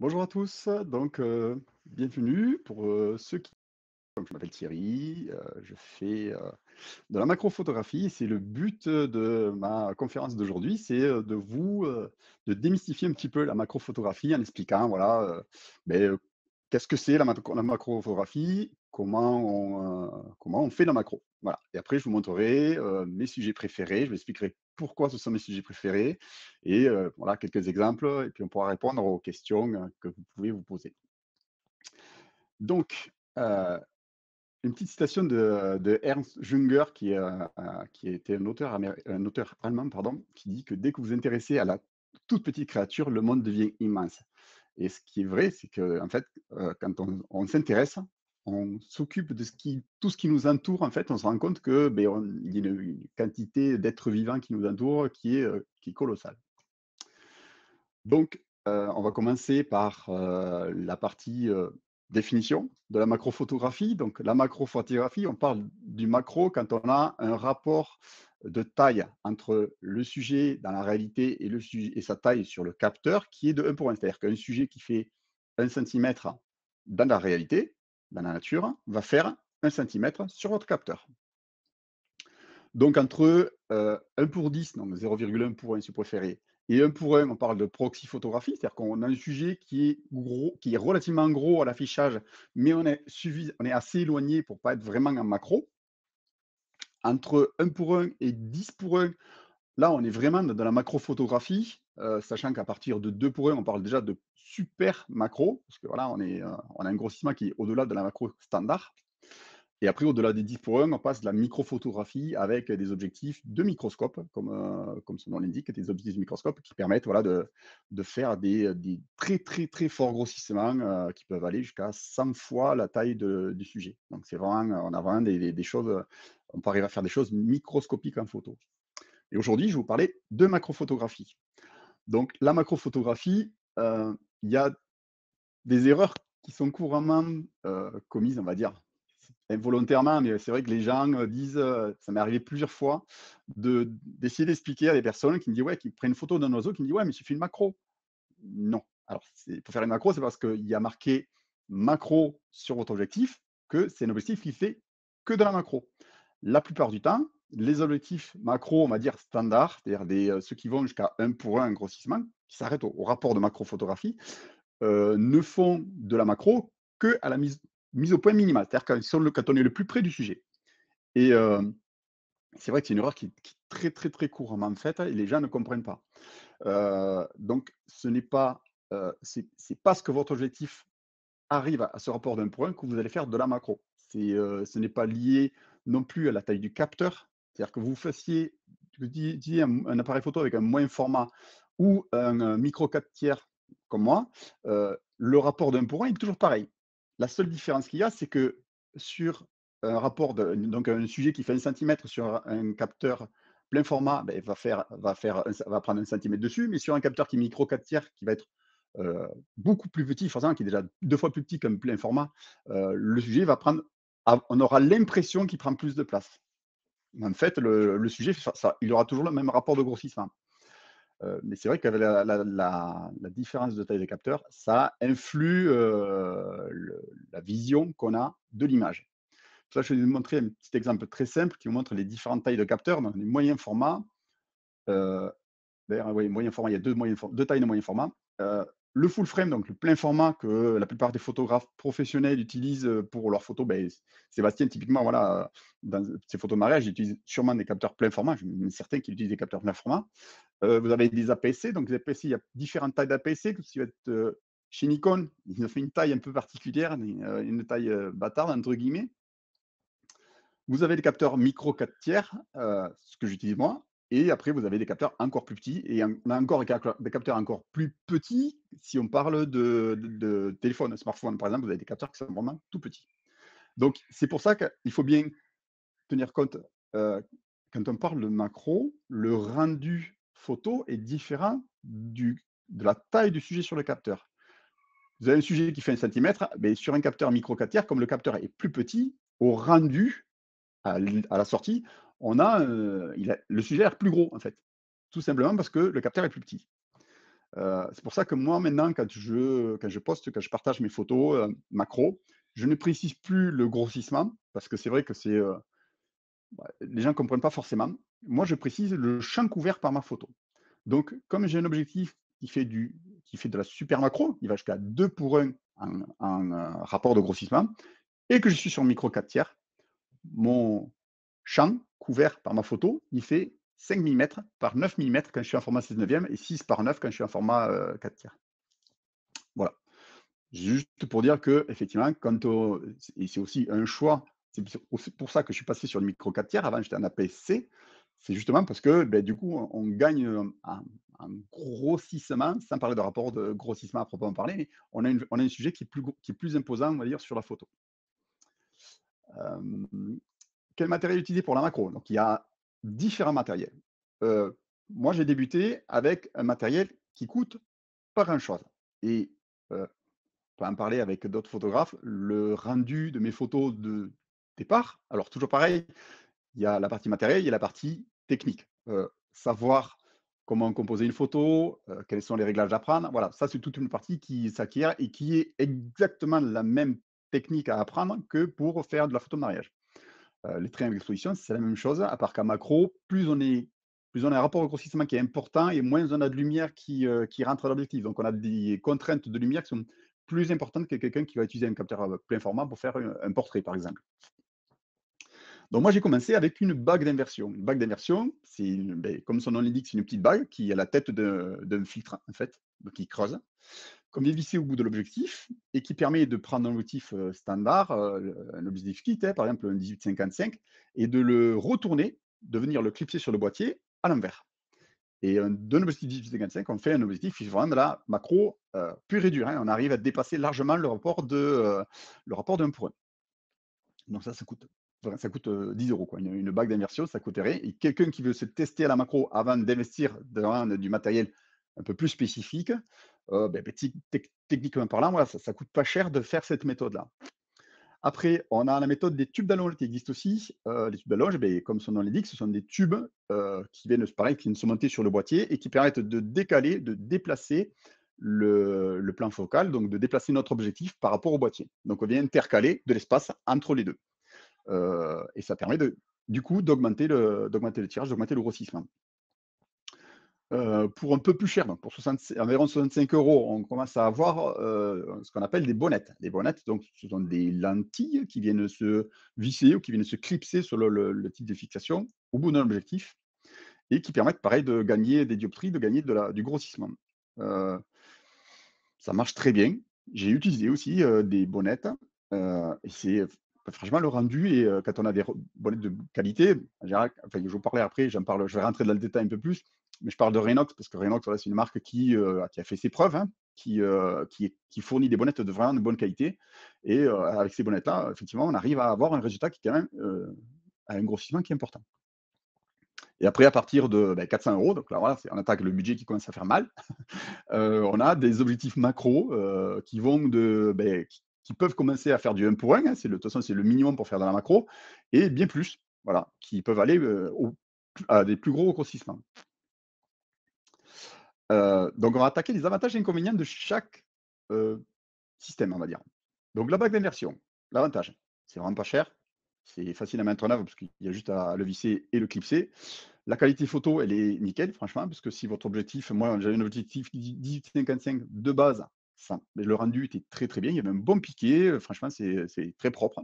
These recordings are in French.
Bonjour à tous, donc euh, bienvenue pour euh, ceux qui... comme je m'appelle Thierry, euh, je fais de la macrophotographie c'est le but de ma conférence d'aujourd'hui, c'est de vous de démystifier un petit peu la macrophotographie en expliquant, voilà, mais, ben, qu'est-ce que c'est la, la macrophotographie, comment on, comment on fait la macro. Et après, je vous montrerai mes sujets préférés, je vous expliquerai pourquoi ce sont mes sujets préférés, et euh, voilà quelques exemples, et puis on pourra répondre aux questions euh, que vous pouvez vous poser. Donc, euh, une petite citation de, Ernst Jünger, qui, qui était un auteur, un auteur allemand, pardon, qui dit que dès que vous vous intéressez à la toute petite créature, le monde devient immense. Et ce qui est vrai, c'est que en fait, quand on, on s'intéresse, on s'occupe de tout ce qui nous entoure, en fait, on se rend compte que ben, y a une, quantité d'êtres vivants qui nous entourent qui est, euh, qui colossale. Donc, euh, on va commencer par euh, la partie définition de la macrophotographie. Donc, la macrophotographie, on parle du macro quand on a un rapport de taille entre le sujet dans la réalité et, et sa taille sur le capteur qui est de 1 pour 1. C'est-à-dire qu'un sujet qui fait 1 cm dans la réalité, dans la nature va faire 1 cm sur votre capteur. Donc entre 1 euh, pour 10, donc 0,1 pour 1 si vous préférez, et 1 pour 1, on parle de proxy photographie, c'est-à-dire qu'on a un sujet qui est, gros, qui est relativement gros à l'affichage, mais on est, on est assez éloigné pour ne pas être vraiment en macro. Entre 1 pour 1 et 10 pour 1, Là, on est vraiment dans la macrophotographie, euh, sachant qu'à partir de 2 pour 1, on parle déjà de super macro, parce que voilà, on, est, euh, a un grossissement qui est au-delà de la macro standard. Et après, au-delà des 10 pour 1, on passe de la microphotographie avec des objectifs de microscope, comme, euh, comme son nom l'indique, des objectifs de microscope qui permettent voilà, de, faire des, très, très, très forts grossissements qui peuvent aller jusqu'à 100 fois la taille du sujet. Donc, c'est vraiment, on a vraiment des, des, choses, on peut arriver à faire des choses microscopiques en photo. Et aujourd'hui, je vais vous parler de macrophotographie. Donc, la macrophotographie, euh, il y a des erreurs qui sont couramment euh, commises, on va dire, involontairement, mais c'est vrai que les gens euh, disent, ça m'est arrivé plusieurs fois, d'essayer d'expliquer à des personnes qui me disent, ouais, qui prennent une photo d'un oiseau, qui me disent, ouais, mais il suffit une macro. Non. Alors, pour faire une macro, c'est parce qu'il y a marqué macro sur votre objectif que c'est un objectif qui fait que de la macro. La plupart du temps, les objectifs macro, on va dire standard, c'est-à-dire euh, ceux qui vont jusqu'à un pour un grossissement, qui s'arrêtent au, rapport de macrophotographie, euh, ne font de la macro que à la mise, au point minimale, c'est-à-dire quand, on est le plus près du sujet. Et euh, c'est vrai que c'est une erreur qui, est très très très couramment faite et les gens ne comprennent pas. donc ce n'est pas, c'est parce que votre objectif arrive à, ce rapport d'un point que vous allez faire de la macro. ce n'est pas lié non plus à la taille du capteur, c'est-à-dire que vous fassiez disiez un, appareil photo avec un moyen format ou un, micro 4 tiers comme moi, euh, le rapport d'un pour un est toujours pareil. La seule différence qu'il y a, c'est que sur un rapport, donc un sujet qui fait un centimètre sur un capteur plein format, il ben, va, faire, va, faire, va prendre un centimètre dessus, mais sur un capteur qui est micro 4 tiers, qui va être euh, beaucoup plus petit, forcément, qui est déjà deux fois plus petit qu'un plein format, euh, le sujet va prendre, on aura l'impression qu'il prend plus de place en fait, le, sujet, il aura toujours le même rapport de grossissement. Hein. Euh, mais c'est vrai que la, différence de taille des capteurs, ça influe euh, la vision qu'on a de l'image. je vais vous montrer un petit exemple très simple qui vous montre les différentes tailles de capteurs. les moyens formats, euh, moyen format, il y a deux, moyens, deux tailles de moyen format le full frame, donc le plein format que la plupart des photographes professionnels utilisent euh, pour leurs photos, ben, Sébastien, typiquement, voilà, dans ses photos de mariage, il utilise sûrement des capteurs plein format. Je suis certain qu'il utilise des capteurs plein format. Euh, vous avez des aps donc les aps il y a différentes tailles daps Si vous euh, êtes chez Nikon, ils ont fait une taille un peu particulière, une taille bâtarde, entre guillemets. Vous avez des capteurs micro 4 tiers, ce que j'utilise moi, et après, vous avez des capteurs encore plus petits. Et on a encore des capteurs encore plus petits si on parle de, de téléphone, smartphone, par exemple, vous avez des capteurs qui sont vraiment tout petits. Donc, c'est pour ça qu'il faut bien tenir compte, euh, quand on parle de macro, le rendu photo est différent du, de la taille du sujet sur le capteur. Vous avez un sujet qui fait un centimètre, mais sur un capteur micro comme le capteur est plus petit, au rendu, à, à la sortie, on a, euh, il le sujet a plus gros, en fait. Tout simplement parce que le capteur est plus petit. Euh, c'est pour ça que moi, maintenant, quand je, poste, quand je partage mes photos euh, macro, je ne précise plus le grossissement, parce que c'est vrai que c'est. Bah, les gens ne comprennent pas forcément. Moi, je précise le champ couvert par ma photo. Donc, comme j'ai un objectif qui fait, du, qui fait de la super macro, il va jusqu'à 2 pour 1 en, rapport de grossissement, et que je suis sur micro 4 tiers, mon champ couvert par ma photo, il fait 5 mm par 9 mm quand je suis en format 16 9 et 6 par 9 quand je suis en format 4 euh, tiers. Voilà. Juste pour dire que, effectivement, quand et c'est aussi un choix, c'est pour ça que je suis passé sur le micro 4 tiers, avant j'étais en APS-C, c'est justement parce que ben, du coup, on gagne un euh, grossissement, sans parler de rapport de grossissement à proprement parler, mais on a, un sujet qui est, plus, qui est plus imposant, on va dire, sur la photo quel matériel utiliser pour la macro Donc, il y a différents matériels. Euh, moi, j'ai débuté avec un matériel qui coûte pas grand-chose. Et euh, on en parler avec d'autres photographes, le rendu de mes photos de départ, alors toujours pareil, il y a la partie matérielle, il y a la partie technique. Euh, savoir comment composer une photo, quels sont les réglages à prendre, voilà, ça c'est toute une partie qui s'acquiert et qui est exactement la même technique à apprendre que pour faire de la photo de mariage. Euh, les traits avec l'exposition, c'est la même chose, à part qu'à macro, plus on a un rapport au grossissement qui est important et moins on a de lumière qui, euh, rentre à l'objectif. Donc on a des contraintes de lumière qui sont plus importantes que quelqu'un qui va utiliser un capteur euh, plein format pour faire un, portrait, par exemple. Donc moi j'ai commencé avec une bague d'inversion. Une bague d'inversion, ben, comme son nom l'indique, c'est une petite bague qui a la tête d'un filtre en fait, qui creuse comme dévisser au bout de l'objectif et qui permet de prendre un objectif standard, un objectif kit, hein, par exemple un 1855, et de le retourner, de venir le clipser sur le boîtier à l'envers. Et d'un objectif 1855, on fait un objectif qui vraiment de la macro pur pure et dure. On arrive à dépasser largement le rapport de le rapport d'un pour un. Donc ça, ça coûte, ça coûte 10 euros. Quoi. Une, bague d'inversion, ça coûterait. Et quelqu'un qui veut se tester à la macro avant d'investir dans du matériel un peu plus spécifique, ben, ben, techniquement parlant, ça ne coûte pas cher de faire cette méthode-là. Après, on a la méthode des tubes d'allonge qui existe aussi. les tubes d'allonge, ben, comme son nom l'indique, ce sont des tubes qui viennent pareil, qui sont montés sur le boîtier et qui permettent de décaler, de déplacer le, plan focal, donc de déplacer notre objectif par rapport au boîtier. Donc on vient intercaler de l'espace entre les deux. et ça permet de, du coup d'augmenter le tirage, d'augmenter le grossissement. Euh, pour un peu plus cher, pour environ 65 euros, on commence à avoir euh, ce qu'on appelle des bonnettes. Les bonnettes, donc, ce sont des lentilles qui viennent se visser ou qui viennent se clipser sur le, type de fixation au bout d'un objectif et qui permettent, pareil, de gagner des dioptries, de gagner du grossissement. Euh, ça marche très bien. J'ai utilisé aussi des bonnettes et c'est franchement, le rendu, et quand on a des bonnettes de qualité, je vous parlais après, j'en parle, je vais rentrer dans le détail un peu plus, mais je parle de Renox parce que Renox, c'est une marque euh, qui, a fait ses preuves, hein, euh, qui, fournit des bonnettes de vraiment de bonne qualité. Et euh, avec ces bonnettes-là, effectivement, on arrive à avoir un résultat qui est quand même à un grossissement qui est important. Et après, à partir de 400 ben, euros, donc là, on attaque le budget qui commence à faire mal, on a des objectifs macro qui vont de. Ben, qui peuvent commencer à faire du 1 pour 1, hein, c'est de toute façon c'est le minimum pour faire de la macro, et bien plus, voilà, qui peuvent aller à des plus gros grossissements. Euh, donc, on va attaquer les avantages et inconvénients de chaque euh, système, on va dire. Donc, la bague d'inversion, l'avantage, c'est vraiment pas cher. C'est facile à mettre en œuvre parce qu'il y a juste à le visser et le clipser. La qualité photo, elle est nickel, franchement, parce que si votre objectif, moi j'avais un objectif 1855 de base, le rendu était très très bien, il y avait un bon piqué, euh, franchement c'est très propre.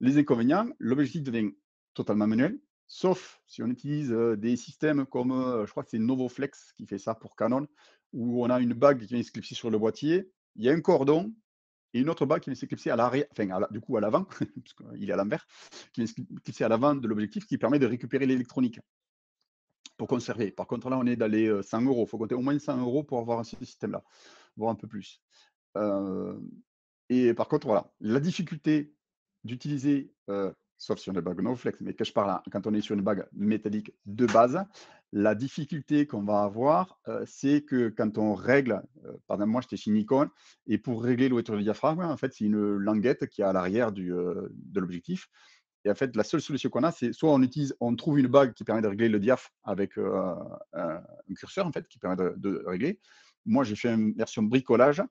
Les inconvénients, l'objectif devient totalement manuel, Sauf si on utilise des systèmes comme, je crois que c'est Novoflex qui fait ça pour Canon, où on a une bague qui vient s'éclipser sur le boîtier, il y a un cordon et une autre bague qui vient s'éclipser à l'arrière, enfin du coup à l'avant, puisqu'il est à l'envers, qui vient s'éclipser à l'avant de l'objectif qui permet de récupérer l'électronique pour conserver. Par contre, là, on est dans les 100 euros. Il faut compter au moins 100 euros pour avoir ce système-là, voire un peu plus. et par contre, voilà, la difficulté d'utiliser sauf sur des bagues no flex, mais que je parle hein, quand on est sur une bague métallique de base, la difficulté qu'on va avoir, euh, c'est que quand on règle, euh, pardon, moi j'étais chez Nikon, et pour régler l'ouverture du diaphragme, en fait, c'est une languette qui est à l'arrière euh, de l'objectif. Et en fait, la seule solution qu'on a, c'est soit on utilise, on trouve une bague qui permet de régler le diaphragme avec un, curseur, en fait, qui permet de, de régler. Moi, j'ai fait une version bricolage.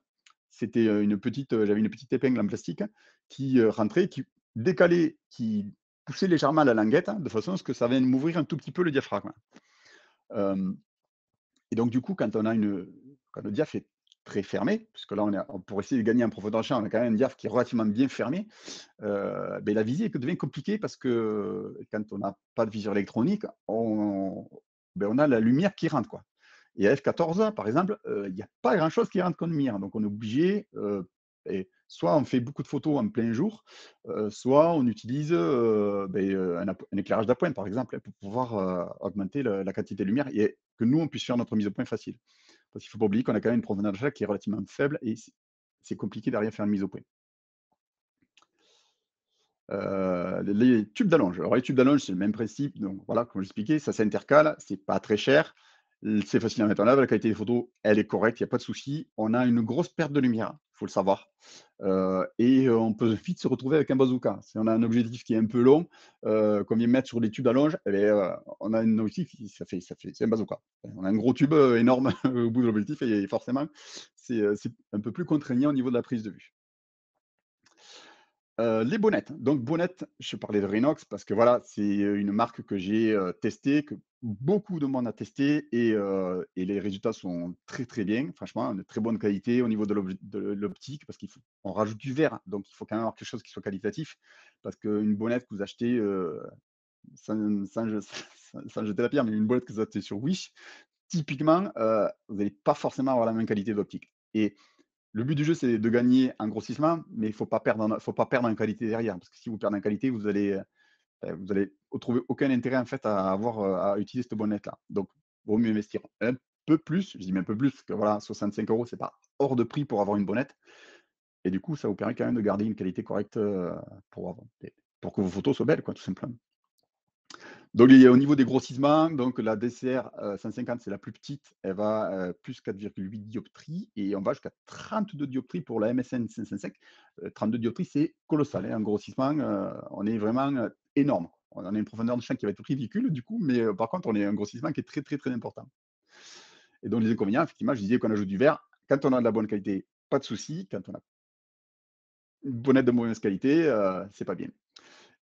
C'était une petite, j'avais une petite épingle en plastique qui rentrait, qui décalé qui poussait légèrement la languette, hein, de façon à ce que ça vienne m'ouvrir un tout petit peu le diaphragme. et donc, du coup, quand, on a une, quand le diaphragme est très fermé, puisque là, on, est pour essayer de gagner en profondeur de champ, on a quand même un diaphragme qui est relativement bien fermé, euh, la visée devient compliquée parce que quand on n'a pas de viseur électronique, on, ben, on a la lumière qui rentre. Quoi. Et à F14, par exemple, il n'y a pas grand-chose qui rentre comme lumière. Donc, on est obligé, et soit on fait beaucoup de photos en plein jour, euh, soit on utilise euh, ben, euh, un, éclairage d'appoint, par exemple, pour pouvoir augmenter la, quantité de lumière et que nous, on puisse faire notre mise au point facile. Parce qu'il ne faut pas oublier qu'on a quand même une provenance d'achat qui est relativement faible et c'est compliqué d'arriver faire une mise au point. les tubes d'allonge. Alors, les tubes d'allonge, c'est le même principe. Donc, voilà, comme expliqué, ça s'intercale, c'est pas très cher. C'est facile à mettre en œuvre, la qualité des photos, elle est correcte, il n'y a pas de souci. On a une grosse perte de lumière, il faut le savoir. Euh, et euh, on peut vite se retrouver avec un bazooka. Si on a un objectif qui est un peu long, euh, qu'on vient mettre sur des tubes à longe, eh on a un objectif, ça fait, ça fait, c'est un bazooka. On a un gros tube énorme au bout de l'objectif et forcément, c'est un peu plus contraignant au niveau de la prise de vue. Euh, les bonnettes. Donc, bonnettes, je parlais de RENOX parce que voilà, c'est euh, une marque que j'ai euh, testée, que beaucoup de monde a testée et, les résultats sont très très bien, franchement, de très bonne qualité au niveau de l'optique parce qu'on rajoute du verre, donc il faut quand même avoir quelque chose qui soit qualitatif parce qu'une bonnette que vous achetez, sans, jeter la pierre, mais une bonnette que vous achetez sur Wish, typiquement, vous n'allez pas forcément avoir la même qualité d'optique. Et le but du jeu, c'est de gagner en grossissement, mais il ne faut, pas perdre en, qualité derrière. Parce que si vous perdez en qualité, vous allez, euh, vous allez trouver aucun intérêt en fait à avoir euh, à utiliser cette bonnette-là. Donc, il vaut mieux investir un peu plus, je dis même un peu plus, parce que voilà, 65 euros, ce n'est pas hors de prix pour avoir une bonnette. Et du coup, ça vous permet quand même de garder une qualité correcte euh, pour, pour que vos photos soient belles, quoi, tout simplement. Donc, il y a au niveau des grossissements, donc la DCR 150, euh, c'est la plus petite, elle va euh, plus 4,8 dioptries et on va jusqu'à 32 dioptries pour la MSN 555. 32 dioptries, c'est colossal. Hein. Un grossissement, euh, on est vraiment énorme. On a une profondeur de champ qui va être ridicule, du coup, mais par contre, on est un grossissement qui est très, très, très important. Et donc, les inconvénients, effectivement, je disais qu'on ajoute du verre. Quand on a de la bonne qualité, pas de souci. Quand on a une bonnette de mauvaise qualité, c'est pas bien.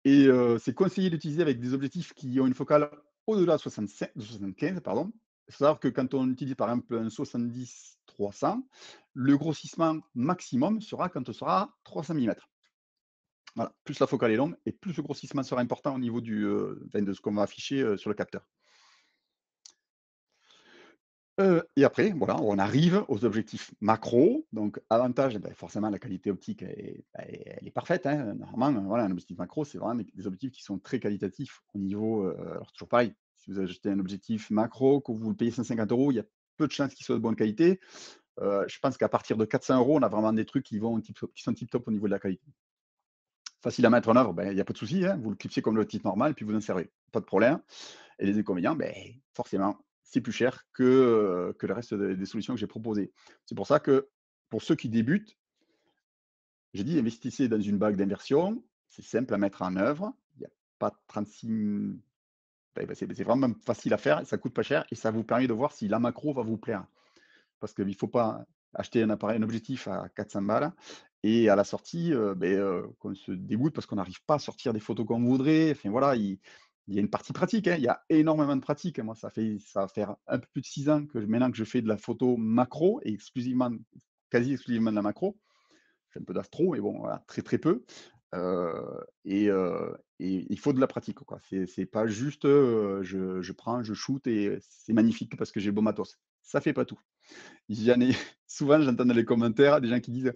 Et c'est conseillé d'utiliser avec des objectifs qui ont une focale au-delà de 75. Pardon. à que quand on utilise par exemple un 70-300, le grossissement maximum sera quand on sera 300 mm. Plus la focale est longue et plus le grossissement sera important au niveau du, de ce qu'on va afficher sur le capteur. Euh, et après, voilà, on arrive aux objectifs macro. Donc, avantage, ben, forcément, la qualité optique, est, ben, elle est parfaite. Hein. Normalement, voilà, un objectif macro, c'est vraiment des objectifs qui sont très qualitatifs au niveau. Euh, alors, toujours pareil, si vous achetez un objectif macro, que vous le payez 150 euros, il y a peu de chances qu'il soit de bonne qualité. Euh, je pense qu'à partir de 400 euros, on a vraiment des trucs qui, vont qui sont tip-top au niveau de la qualité. Facile à mettre en œuvre, ben, il n'y a pas de souci. Hein. Vous le clipsez comme le titre normal, puis vous en servez. Pas de problème. Et les inconvénients, ben, forcément, c'est plus cher que, que le reste des solutions que j'ai proposées. C'est pour ça que pour ceux qui débutent, j'ai dit investissez dans une bague d'inversion, c'est simple à mettre en œuvre, il n'y a pas 36 ben, ben, ben, c'est vraiment facile à faire, ça coûte pas cher et ça vous permet de voir si la macro va vous plaire. Parce qu'il ne faut pas acheter un appareil, un objectif à 400 balles et à la sortie, qu'on se dégoûte parce qu'on n'arrive pas à sortir des photos qu'on voudrait. Enfin voilà, il y a une partie pratique, hein. il y a énormément de pratiques. Hein. Moi, ça fait ça va faire un peu plus de six ans que maintenant que je fais de la photo macro et exclusivement, quasi exclusivement de la macro. Je fais un peu d'astro, mais bon, voilà, très très peu. Euh, euh, et, il faut de la pratique. Ce C'est, pas juste euh, je, prends, je shoot et c'est magnifique parce que j'ai bon matos. Ça ne fait pas tout. souvent, j'entends dans les commentaires des gens qui disent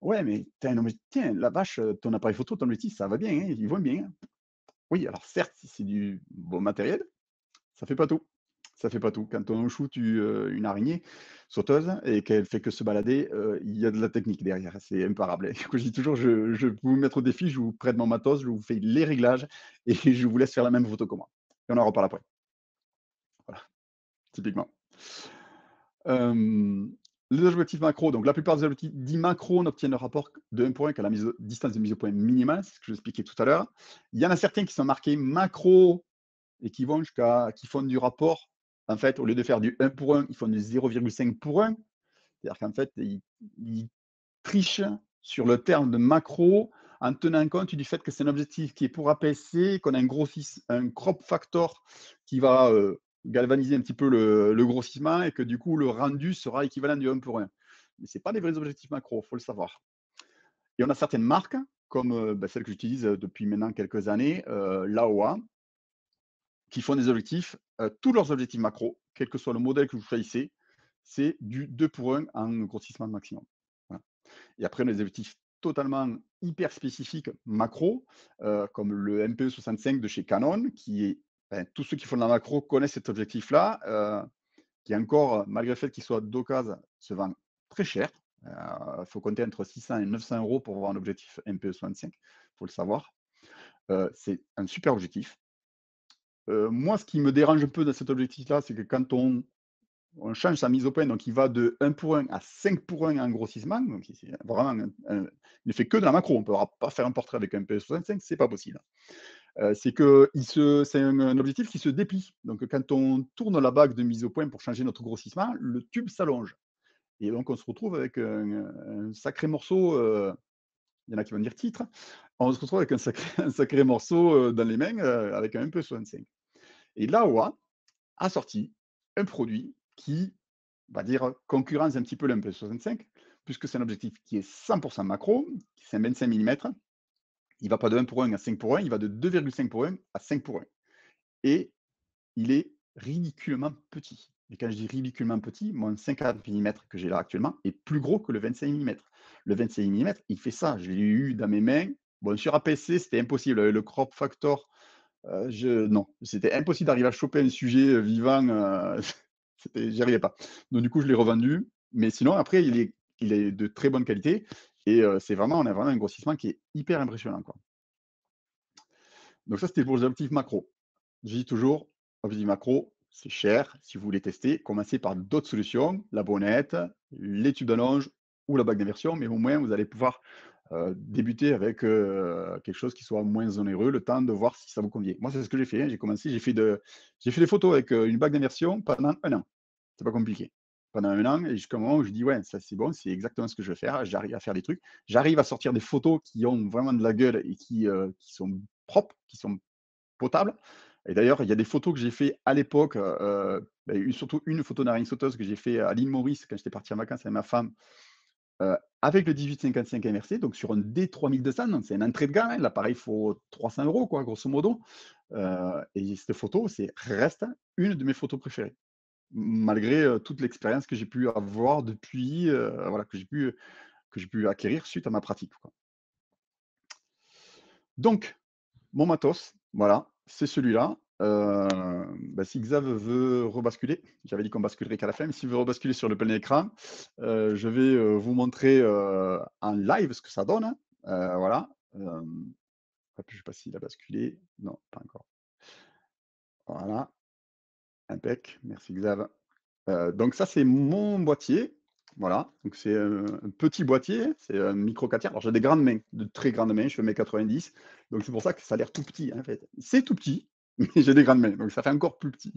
Ouais, mais, tiens, tiens, la vache, ton appareil photo, ton outil, ça va bien, hein. ils il voit bien. Oui, alors certes, si c'est du bon matériel, ça fait pas tout. Ça fait pas tout. Quand on shoot une araignée sauteuse et qu'elle fait que se balader, il y a de la technique derrière. C'est imparable. Et je dis toujours, je, je vous mettre au défi, je vous prête mon matos, je vous fais les réglages et je vous laisse faire la même photo que moi. Et on en reparle après. Voilà, typiquement. Les objectifs macro, donc la plupart des objectifs dits macro n'obtiennent le rapport de 1 1 qu'à la mise distance de mise au point minimale, c'est ce que j'expliquais tout à l'heure. Il y en a certains qui sont marqués macro et qui vont jusqu'à font du rapport. En fait, au lieu de faire du 1 pour 1, ils font du 0,5 pour 1. C'est-à-dire qu'en fait, ils, trichent sur le terme de macro en tenant compte du fait que c'est un objectif qui est pour APC, qu'on a un, gros un crop factor qui va euh, galvaniser un petit peu le, grossissement et que du coup le rendu sera équivalent du 1 pour 1. Mais ce n'est pas des vrais objectifs macro, il faut le savoir. Et on a certaines marques, comme euh, bah, celle que j'utilise euh, depuis maintenant quelques années, euh, l'AOA, qui font des objectifs, euh, tous leurs objectifs macro, quel que soit le modèle que vous choisissez, c'est du 2 pour 1 en grossissement maximum. Et après, on a des objectifs totalement hyper spécifiques macro, comme le MPE65 de chez Canon, qui est tous ceux qui font de la macro connaissent cet objectif-là, euh, qui encore, euh, malgré le fait qu'il soit d'occasion, se vend très cher. Il euh, faut compter entre 600 et 900 euros pour avoir un objectif MPE 65, il faut le savoir. c'est un super objectif. moi, ce qui me dérange un peu dans cet objectif-là, c'est que quand on, change sa mise au point, donc il va de 1 pour 1 à 5 pour 1 en grossissement, donc vraiment, il ne fait que de la macro, on ne pourra pas faire un portrait avec un MPE 65, ce n'est pas possible c'est que c'est un, objectif qui se déplie. Donc, quand on tourne la bague de mise au point pour changer notre grossissement, le tube s'allonge. Et donc, on se retrouve avec un, sacré morceau. il y en a qui vont dire titre. On se retrouve avec un sacré, morceau dans les mains avec un MP65. E Et l'AOA a sorti un produit qui, on va dire, concurrence un petit peu l'MP65, e puisque c'est un objectif qui est 100% macro, qui un 25 mm, il va pas de 1 pour 1 à 5 pour 1, il va de 2,5 pour 1 à 5 pour 1. Et il est ridiculement petit. Et quand je dis ridiculement petit, mon 50 mm que j'ai là actuellement est plus gros que le 25 mm. Le 25 mm, il fait ça. Je l'ai eu dans mes mains. Bon, sur APC, c'était impossible. Le crop factor, euh, je... non, c'était impossible d'arriver à choper un sujet euh, vivant. Euh... J'y arrivais pas. Donc, du coup, je l'ai revendu. Mais sinon, après, il est, il est de très bonne qualité. Et c'est vraiment, on a vraiment un grossissement qui est hyper impressionnant. Quoi. Donc ça, c'était pour les objectifs macro. Je dis toujours, objectif macro, c'est cher. Si vous voulez tester, commencez par d'autres solutions, la bonnette, les tubes d'allonge ou la bague d'inversion, mais au moins, vous allez pouvoir débuter avec quelque chose qui soit moins onéreux, le temps de voir si ça vous convient. Moi, c'est ce que j'ai fait. Hein. J'ai commencé, j'ai fait, de, j'ai fait des photos avec une bague d'inversion pendant un an. C'est pas compliqué pendant un an, et jusqu'à un moment où je dis, ouais, ça c'est bon, c'est exactement ce que je veux faire, j'arrive à faire des trucs, j'arrive à sortir des photos qui ont vraiment de la gueule et qui, euh, qui sont propres, qui sont potables. Et d'ailleurs, il y a des photos que j'ai fait à l'époque, euh, euh, surtout une photo d'Arine sauteuse que j'ai fait à l'île Maurice quand j'étais parti en vacances avec ma femme, avec le 1855 MRC, donc sur un D3200, c'est une entrée de gamme, hein. l'appareil faut 300 euros, quoi, grosso modo. et cette photo, c'est reste une de mes photos préférées malgré toute l'expérience que j'ai pu avoir depuis, voilà, que j'ai pu, que j'ai pu acquérir suite à ma pratique. Donc, mon matos, voilà, c'est celui-là. Bah, si Xav veut rebasculer, j'avais dit qu'on basculerait qu'à la fin, mais s'il veut rebasculer sur le plein écran, je vais vous montrer en live ce que ça donne. Hein. voilà. je ne sais pas s'il a basculé. Non, pas encore. Voilà merci Xav. Euh, donc ça, c'est mon boîtier. Voilà, donc c'est euh, un petit boîtier, c'est un euh, micro 4 Alors j'ai des grandes mains, de très grandes mains, je fais mes 90. Donc c'est pour ça que ça a l'air tout petit, hein, en fait. C'est tout petit, mais j'ai des grandes mains, donc ça fait encore plus petit.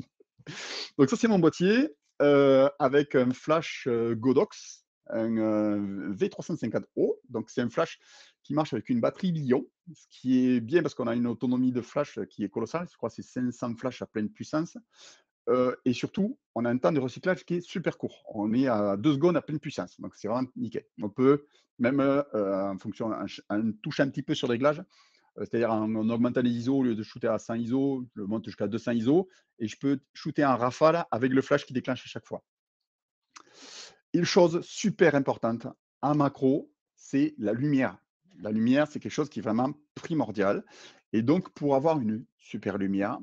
Donc ça, c'est mon boîtier avec un flash Godox, un V350O. Donc c'est un flash qui marche avec une batterie bio. ce qui est bien parce qu'on a une autonomie de flash qui est colossale. Je crois que c'est 500 flashs à pleine puissance et surtout, on a un temps de recyclage qui est super court. On est à 2 secondes à pleine puissance. Donc, c'est vraiment nickel. On peut, même euh, en fonction, un, touche un petit peu sur le réglage, c'est-à-dire en, en, augmentant les ISO, au lieu de shooter à 100 ISO, je le monte jusqu'à 200 ISO et je peux shooter en rafale avec le flash qui déclenche à chaque fois. Une chose super importante en macro, c'est la lumière. La lumière, c'est quelque chose qui est vraiment primordial. Et donc, pour avoir une super lumière,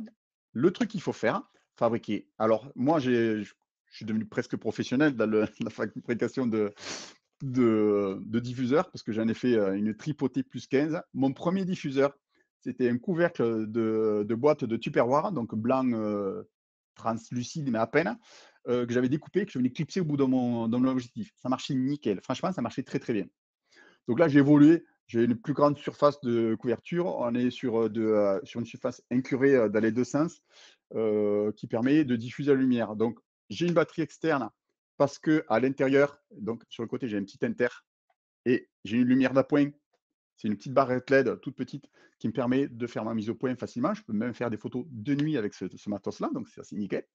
le truc qu'il faut faire, fabriquer. Alors, moi, je suis devenu presque professionnel dans la fabrication de, de, diffuseurs parce que j'en ai fait euh, une tripotée plus 15. Mon premier diffuseur, c'était un couvercle de, de, boîte de Tupperware, donc blanc euh, translucide, mais à peine, euh, que j'avais découpé, que je venais clipser au bout de mon, mon objectif. Ça marchait nickel. Franchement, ça marchait très, très bien. Donc là, j'ai évolué. J'ai une plus grande surface de couverture. On est sur, de, sur une surface incurée dans les deux sens. Euh, qui permet de diffuser la lumière. Donc, j'ai une batterie externe parce que à l'intérieur, donc sur le côté, j'ai un petit inter et j'ai une lumière d'appoint. C'est une petite barrette LED toute petite qui me permet de faire ma mise au point facilement. Je peux même faire des photos de nuit avec ce, matos-là, donc c'est assez nickel.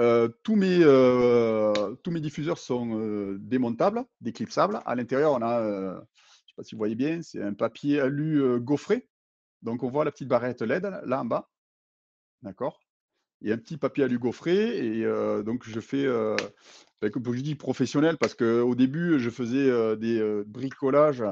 Euh, tous, mes, euh, tous mes diffuseurs sont démontables, déclipsables. À l'intérieur, on a, je ne sais pas si vous voyez bien, c'est un papier alu gaufré. Donc on voit la petite barrette LED là en bas. D'accord et un petit papier à lui gaufrer. Et donc, je fais, ben, je dis, professionnel, parce qu'au début, je faisais des bricolages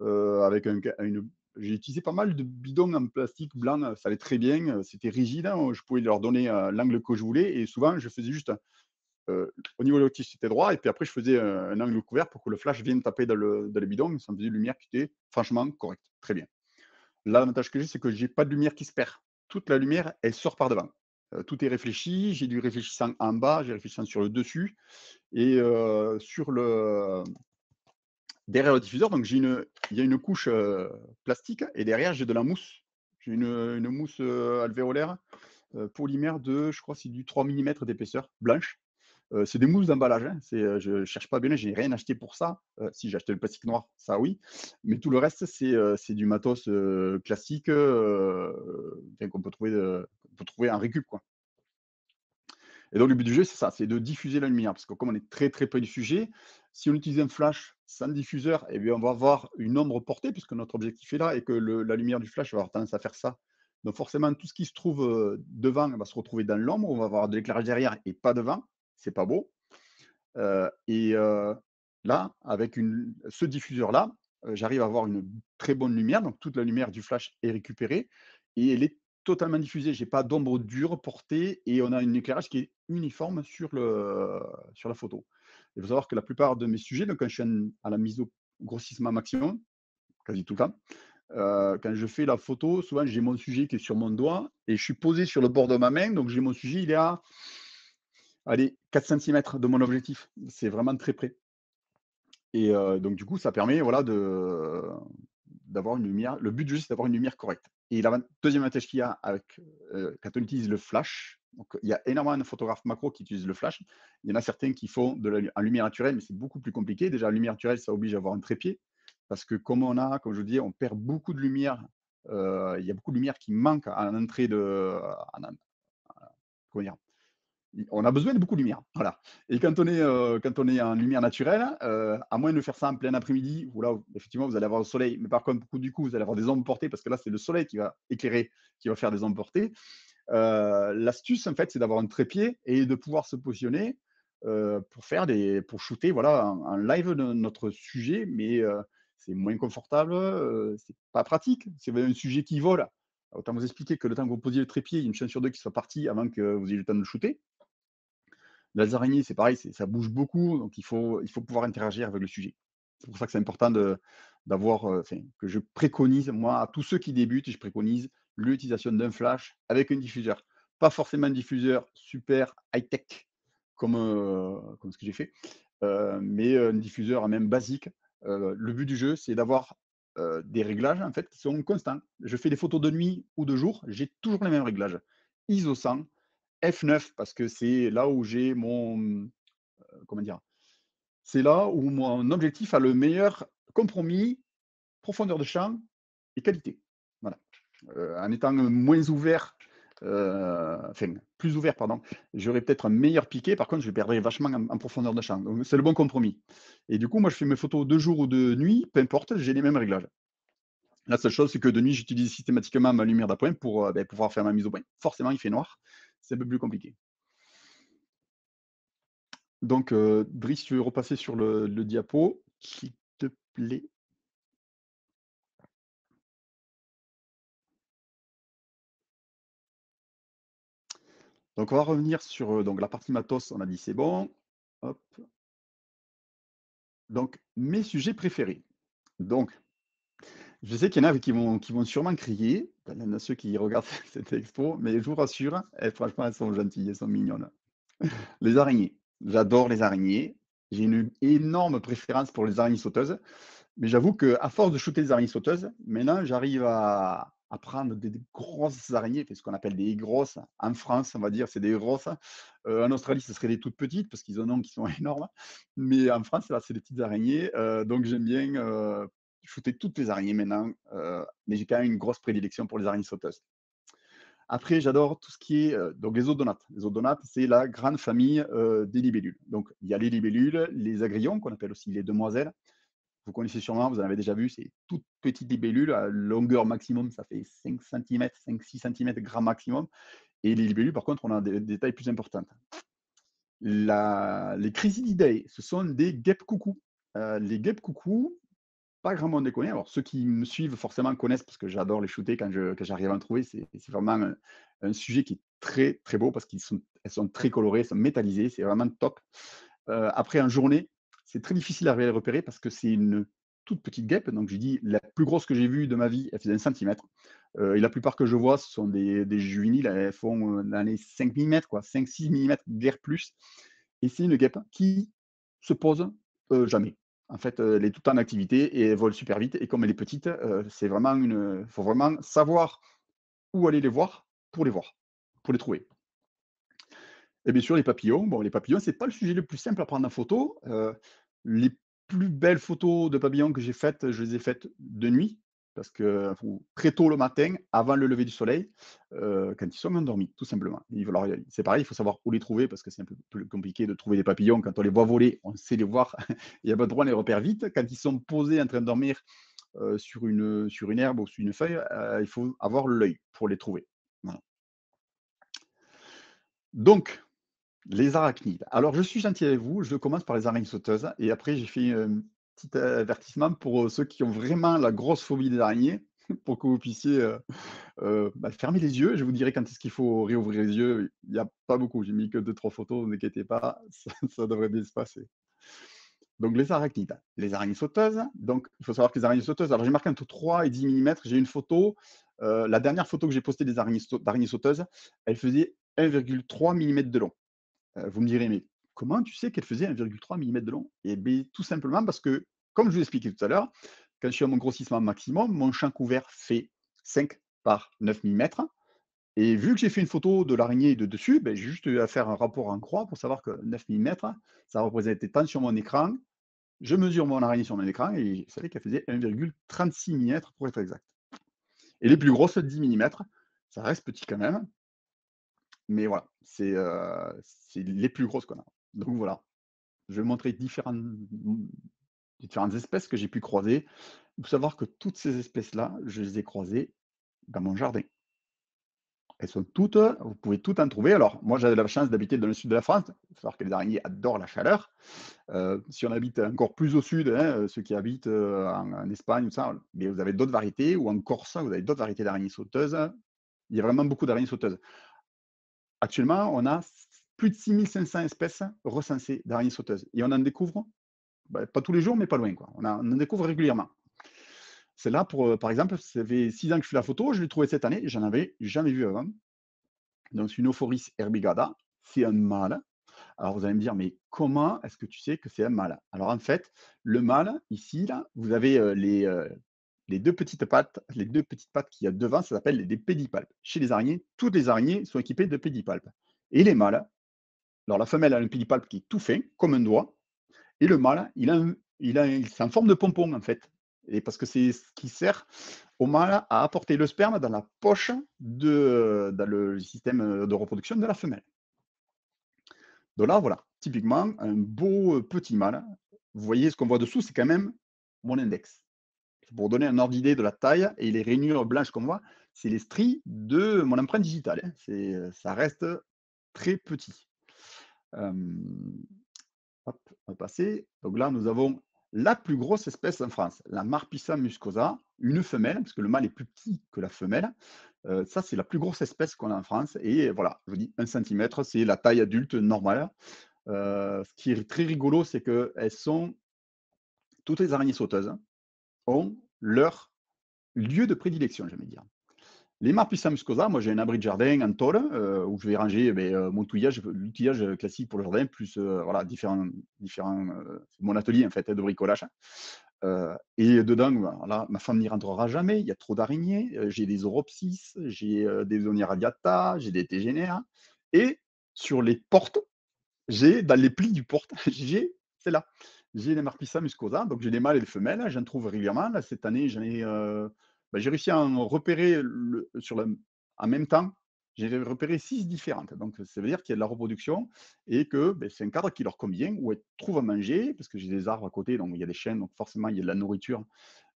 avec une. J'ai utilisé pas mal de bidons en plastique blanc, ça allait très bien, c'était rigide, hein, je pouvais leur donner l'angle que je voulais. Et souvent, je faisais juste. au niveau de l'autiste c'était droit, et puis après, je faisais un angle couvert pour que le flash vienne taper dans le, dans bidon. Ça me faisait une lumière qui était franchement correcte, très bien. L'avantage que j'ai, c'est que j'ai pas de lumière qui se perd toute la lumière, elle sort par devant. Euh, tout est réfléchi, j'ai du réfléchissant en bas, j'ai réfléchissant sur le dessus et euh, sur le derrière le diffuseur. Donc j'ai une, il y a une couche euh, plastique et derrière j'ai de la mousse. J'ai une, une, mousse alvéolaire polymère de, je crois, c'est du 3 mm d'épaisseur blanche. Euh, c'est des mousses d'emballage. Hein. Euh, je ne cherche pas bien, je n'ai rien acheté pour ça. Euh, si j'ai acheté le plastique noir, ça oui. Mais tout le reste, c'est du matos classique qu'on peut, trouver, trouver en récup. Quoi. Et donc le but du jeu, c'est ça, c'est de diffuser la lumière. Parce que comme on est très très près du sujet, si on utilise un flash sans diffuseur, eh bien, on va avoir une ombre portée, puisque notre objectif est là, et que la lumière du flash va avoir tendance à faire ça. Donc forcément, tout ce qui se trouve devant va se retrouver dans l'ombre, on va avoir de l'éclairage derrière et pas devant c'est pas beau. et là, avec ce diffuseur-là, j'arrive à avoir une très bonne lumière. Donc, toute la lumière du flash est récupérée et elle est totalement diffusée. Je n'ai pas d'ombre dure portée et on a un éclairage qui est uniforme sur, le, sur la photo. Il faut savoir que la plupart de mes sujets, donc quand je suis à la mise au grossissement maximum, quasi tout le temps, quand je fais la photo, souvent j'ai mon sujet qui est sur mon doigt et je suis posé sur le bord de ma main. Donc j'ai mon sujet, il est à allez, 4 cm de mon objectif. C'est vraiment très près. Et euh, donc, du coup, ça permet voilà, de, d'avoir une lumière. Le but juste, d'avoir une lumière correcte. Et la deuxième avantage qu'il y a avec, euh, quand on utilise le flash, donc il y a énormément de photographes macro qui utilisent le flash. Il y en a certains qui font de la, lumière naturelle, mais c'est beaucoup plus compliqué. Déjà, la lumière naturelle, ça oblige à avoir un trépied. Parce que comme on a, comme je vous dis, on perd beaucoup de lumière. Euh, il y a beaucoup de lumière qui manque à l'entrée de, comment dire, on a besoin de beaucoup de lumière. Voilà. Et quand on est, euh, en lumière naturelle, euh, à moins de faire ça en plein après-midi, où là, effectivement, vous allez avoir le soleil, mais par contre, du coup, vous allez avoir des ombres portées, parce que là, c'est le soleil qui va éclairer, qui va faire des ombres portées. Euh, l'astuce, en fait, c'est d'avoir un trépied et de pouvoir se positionner pour faire des, pour shooter, voilà, en, live de notre sujet, mais c'est moins confortable, c'est pas pratique, c'est un sujet qui vole. Autant vous expliquer que le temps que vous posiez le trépied, il y a une chance sur deux qui soit parti avant que vous ayez le temps de le shooter. Les araignées, c'est pareil, ça bouge beaucoup, donc il faut, pouvoir interagir avec le sujet. C'est pour ça que c'est important d'avoir, euh, que je préconise, moi, à tous ceux qui débutent, je préconise l'utilisation d'un flash avec un diffuseur. Pas forcément un diffuseur super high-tech euh, comme, ce que j'ai fait, euh, mais un diffuseur même basique. le but du jeu, c'est d'avoir des réglages en fait qui sont constants. Je fais des photos de nuit ou de jour, j'ai toujours les mêmes réglages. ISO 100, F9 parce que c'est là où j'ai mon. Mmh, euh, comment dire C'est là où mon objectif a le meilleur compromis, profondeur de champ et qualité. Voilà. Euh, en étant euh, moins ouvert, enfin plus ouvert, pardon, j'aurais peut-être un meilleur piqué. Par contre, je perdrais vachement en, profondeur de champ. c'est le bon compromis. Et du coup, moi, je fais mes photos de jour ou de nuit, peu importe, j'ai les mêmes réglages. La seule chose, c'est que de nuit, j'utilise systématiquement ma lumière d'appoint pour ben, pouvoir faire ma mise au point. Forcément, il fait noir c'est un peu plus compliqué. Donc, Brice, euh, tu veux repasser sur le, diapo, s'il te plaît. Donc, on va revenir sur euh, donc, la partie matos. On a dit c'est bon. Hop. Donc, mes sujets préférés. Donc, je sais qu'il y en a qui vont, qui vont sûrement crier en a ceux qui regardent cette expo, mais je vous rassure, eh, franchement, elles sont gentilles, elles sont mignonnes. Les araignées. J'adore les araignées. J'ai une énorme préférence pour les araignées sauteuses. Mais j'avoue qu'à force de shooter les araignées sauteuses, maintenant, j'arrive à, prendre des, grosses araignées, ce qu'on appelle des grosses. En France, on va dire, c'est des grosses. Euh, en Australie, ce serait des toutes petites, parce qu'ils en ont qui sont énormes. Mais en France, là, c'est des petites araignées. Euh, donc, j'aime bien euh, shooter toutes les araignées maintenant, euh, mais j'ai quand même une grosse prédilection pour les araignées sauteuses. Après, j'adore tout ce qui est euh, donc les odonates. Les odonates, c'est la grande famille euh, des libellules. Donc, il y a les libellules, les agrions, qu'on appelle aussi les demoiselles. Vous connaissez sûrement, vous en avez déjà vu, c'est toutes petites libellules à longueur maximum, ça fait 5 cm, 5-6 cm grand maximum. Et les libellules, par contre, on a des, tailles plus importantes. les chrysididae, ce sont des guêpes coucou. les guêpes coucou, pas grand monde les Alors, ceux qui me suivent forcément connaissent parce que j'adore les shooter quand, j'arrive à en trouver. C'est, vraiment un, sujet qui est très, très beau parce qu'ils sont, elles sont très colorées, sont métallisées. C'est vraiment top. Euh, après, en journée, c'est très difficile à les repérer parce que c'est une toute petite guêpe. Donc, je dis la plus grosse que j'ai vue de ma vie, elle faisait un centimètre. Euh, et la plupart que je vois, ce sont des, des juvéniles Elles font euh, dans les 5 mm, quoi, 5-6 mm, d'air plus. Et c'est une guêpe qui se pose jamais. En fait, euh, elle est tout en activité et elle vole super vite. Et comme elle est petite, euh, c'est vraiment une. faut vraiment savoir où aller les voir pour les voir, pour les trouver. Et bien sûr, les papillons. Bon, les papillons, ce n'est pas le sujet le plus simple à prendre en photo. Euh, les plus belles photos de papillons que j'ai faites, je les ai faites de nuit, parce que très tôt le matin, avant le lever du soleil, euh, quand ils sont endormis, tout simplement. C'est pareil, il faut savoir où les trouver parce que c'est un peu plus compliqué de trouver des papillons. Quand on les voit voler, on sait les voir. Il n'y a pas de droit, on les repère vite. Quand ils sont posés en train de dormir euh, sur, une, herbe ou sur une feuille, euh, il faut avoir l'œil pour les trouver. Donc, les arachnides. Alors, je suis gentil avec vous. Je commence par les araignées sauteuses et après, j'ai fait petit euh, avertissement pour euh, ceux qui ont vraiment la grosse phobie des araignées, pour que vous puissiez euh, bah, fermer les yeux. Je vous dirai quand est-ce qu'il faut réouvrir les yeux. Il n'y a pas beaucoup. J'ai mis que deux, trois photos. Ne vous inquiétez pas. Ça, devrait bien se passer. Donc, les arachnides, les araignées sauteuses. Donc, il faut savoir que les araignées sauteuses, alors j'ai marqué entre 3 et 10 mm. J'ai une photo. la dernière photo que j'ai postée des araignées, sauteuses, elle faisait 1,3 mm de long. vous me direz, mais Comment tu sais qu'elle faisait 1,3 mm de long Et eh bien, tout simplement parce que, comme je vous l'expliquais tout à l'heure, quand je suis à mon grossissement maximum, mon champ couvert fait 5 par 9 mm. Et vu que j'ai fait une photo de l'araignée de dessus, ben, j'ai juste eu à faire un rapport en croix pour savoir que 9 mm, ça représentait tant sur mon écran. Je mesure mon araignée sur mon écran et je savais qu'elle faisait 1,36 mm pour être exact. Et les plus grosses, 10 mm, ça reste petit quand même. Mais voilà, c'est euh, les plus grosses qu'on a. Donc voilà, je vais montrer différentes, mmh, espèces que j'ai pu croiser. Vous faut savoir que toutes ces espèces-là, je les ai croisées dans mon jardin. Elles sont toutes, vous pouvez toutes en trouver. Alors, moi, j'avais la chance d'habiter dans le sud de la France. Il savoir que les araignées adorent la chaleur. Euh, si on habite encore plus au sud, hein, ceux qui habitent euh, en, Espagne ou ça, mais vous avez d'autres variétés, ou en Corse, vous avez d'autres variétés d'araignées sauteuses. Il y a vraiment beaucoup d'araignées sauteuses. Actuellement, on a plus de 6500 espèces recensées d'araignées sauteuses. Et on en découvre, ben, pas tous les jours, mais pas loin. Quoi. On, en découvre régulièrement. Celle-là, euh, par exemple, ça fait six ans que je fais la photo, je l'ai trouvée cette année, j'en avais jamais vu avant. Donc, c'est une Ophoris herbigada, c'est un mâle. Alors, vous allez me dire, mais comment est-ce que tu sais que c'est un mâle Alors, en fait, le mâle, ici, là, vous avez euh, les, euh, les, deux petites pattes, les deux petites pattes qu'il y a devant, ça s'appelle des pédipalpes. Chez les araignées, toutes les araignées sont équipées de pédipalpes. Et les mâles alors la femelle a un pédipalpe qui est tout fin, comme un doigt, et le mâle, il a, il a en forme de pompon en fait. Et parce que c'est ce qui sert au mâle à apporter le sperme dans la poche de dans le système de reproduction de la femelle. Donc là, voilà, typiquement, un beau euh, petit mâle. Vous voyez ce qu'on voit dessous, c'est quand même mon index. Pour donner un ordre d'idée de la taille et les rainures blanches qu'on voit, c'est les stries de mon empreinte digitale. Hein. Euh, ça reste très petit hop, on va passer. Donc là, nous avons la plus grosse espèce en France, la Marpissa muscosa, une femelle, parce que le mâle est plus petit que la femelle. ça, c'est la plus grosse espèce qu'on a en France. Et voilà, je vous dis 1 cm, c'est la taille adulte normale. ce qui est très rigolo, c'est que elles sont, toutes les araignées sauteuses ont leur lieu de prédilection, j'aime dire. Les marpissas muscosa, moi j'ai un abri de jardin en tôle euh, où je vais ranger eh ben, euh, mon outillage, l'outillage classique pour le jardin, plus euh, voilà, différents, différents mon atelier en fait de bricolage. et dedans, ma femme n'y rentrera jamais, il y a trop d'araignées, j'ai des oropsis, j'ai des oniradiata, j'ai des tégénères. Et sur les portes, j'ai dans les plis du porte, j'ai, c'est là, j'ai les marpissa muscosa, donc j'ai des mâles et des femelles, j'en trouve régulièrement. cette année, j'en ai bah, j'ai réussi à en repérer sur en même temps. J'ai repéré six différentes. Donc, ça veut dire qu'il y a de la reproduction et que ben, c'est un cadre qui leur convient, où elles trouvent à manger, parce que j'ai des arbres à côté, donc il y a des chênes, donc forcément, il y a de la nourriture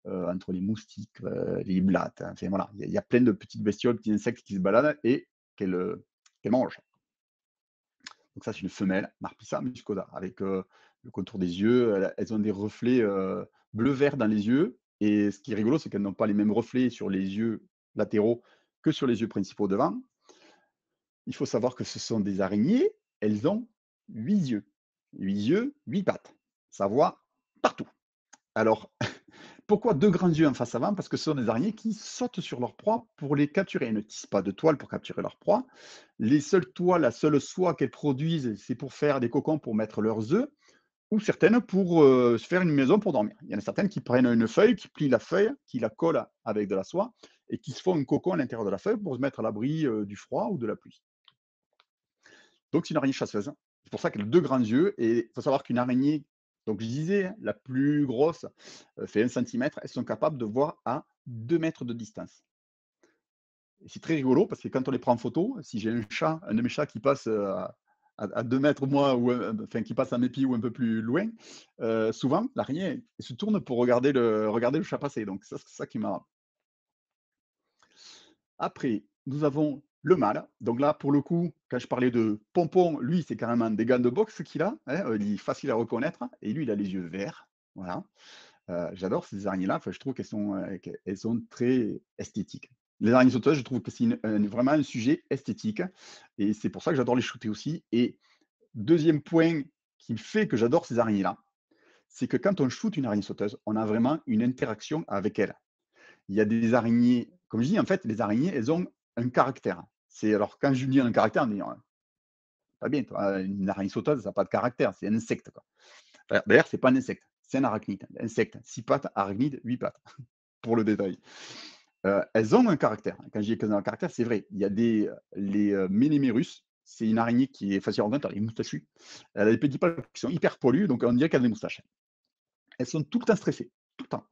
euh, entre les moustiques, euh, les blattes. Hein, enfin, voilà, il y, a, plein de petites bestioles, petits insectes qui se baladent et qu'elles mangent. Donc ça, c'est une femelle, Marpissa muscosa, avec euh, le contour des yeux. Elles, ont des reflets bleu-vert dans les yeux, et ce qui est rigolo, c'est qu'elles n'ont pas les mêmes reflets sur les yeux latéraux que sur les yeux principaux devant. Il faut savoir que ce sont des araignées, elles ont huit yeux. Huit yeux, huit pattes. Ça voit partout. Alors, pourquoi deux grands yeux en face avant Parce que ce sont des araignées qui sautent sur leur proie pour les capturer. Elles ne tissent pas de toile pour capturer leur proie. Les seules toiles, la seule soie qu'elles produisent, c'est pour faire des cocons pour mettre leurs œufs ou certaines pour euh, se faire une maison pour dormir. Il y en a certaines qui prennent une feuille, qui plient la feuille, qui la collent avec de la soie et qui se font un cocon à l'intérieur de la feuille pour se mettre à l'abri euh, du froid ou de la pluie. Donc c'est une araignée chasseuse. C'est pour ça qu'elle a deux grands yeux et il faut savoir qu'une araignée, donc je disais, hein, la plus grosse euh, fait un centimètre, elles sont capables de voir à 2 mètres de distance. C'est très rigolo parce que quand on les prend en photo, si j'ai un chat, un de mes chats qui passe à à, 2 mètres moi, ou, enfin, qui passe à mes pieds ou un peu plus loin, euh, souvent, l'araignée se tourne pour regarder le, regarder le chat passer. Donc, c'est ça qui m'a. Après, nous avons le mâle. Donc là, pour le coup, quand je parlais de pompon, lui, c'est carrément des gants de boxe qu'il a. Hein, euh, il est facile à reconnaître. Et lui, il a les yeux verts. Voilà. Euh, j'adore ces araignées-là. Enfin, je trouve qu'elles sont, sont très esthétiques les araignées sauteuses, je trouve que c'est vraiment un sujet esthétique. Et c'est pour ça que j'adore les shooter aussi. Et deuxième point qui fait que j'adore ces araignées-là, c'est que quand on shoot une araignée sauteuse, on a vraiment une interaction avec elle. Il y a des araignées, comme je dis, en fait, les araignées, elles ont un caractère. C'est alors quand je dis un caractère, on dit pas bien, une araignée sauteuse, ça n'a pas de caractère, c'est un insecte. D'ailleurs, ce n'est pas un insecte, c'est un arachnide. Insecte, six pattes, arachnide, huit pattes, pour le détail. Euh, elles ont un caractère. Quand je dis qu'elles ont un caractère, c'est vrai. Il y a des euh, les euh, Ménémérus, c'est une araignée qui est facile à facilement elle est moustachue. Elle a des pédipales qui sont hyper poilus, donc on dirait qu'elle a des moustaches. Elles sont tout le temps stressées, tout le temps.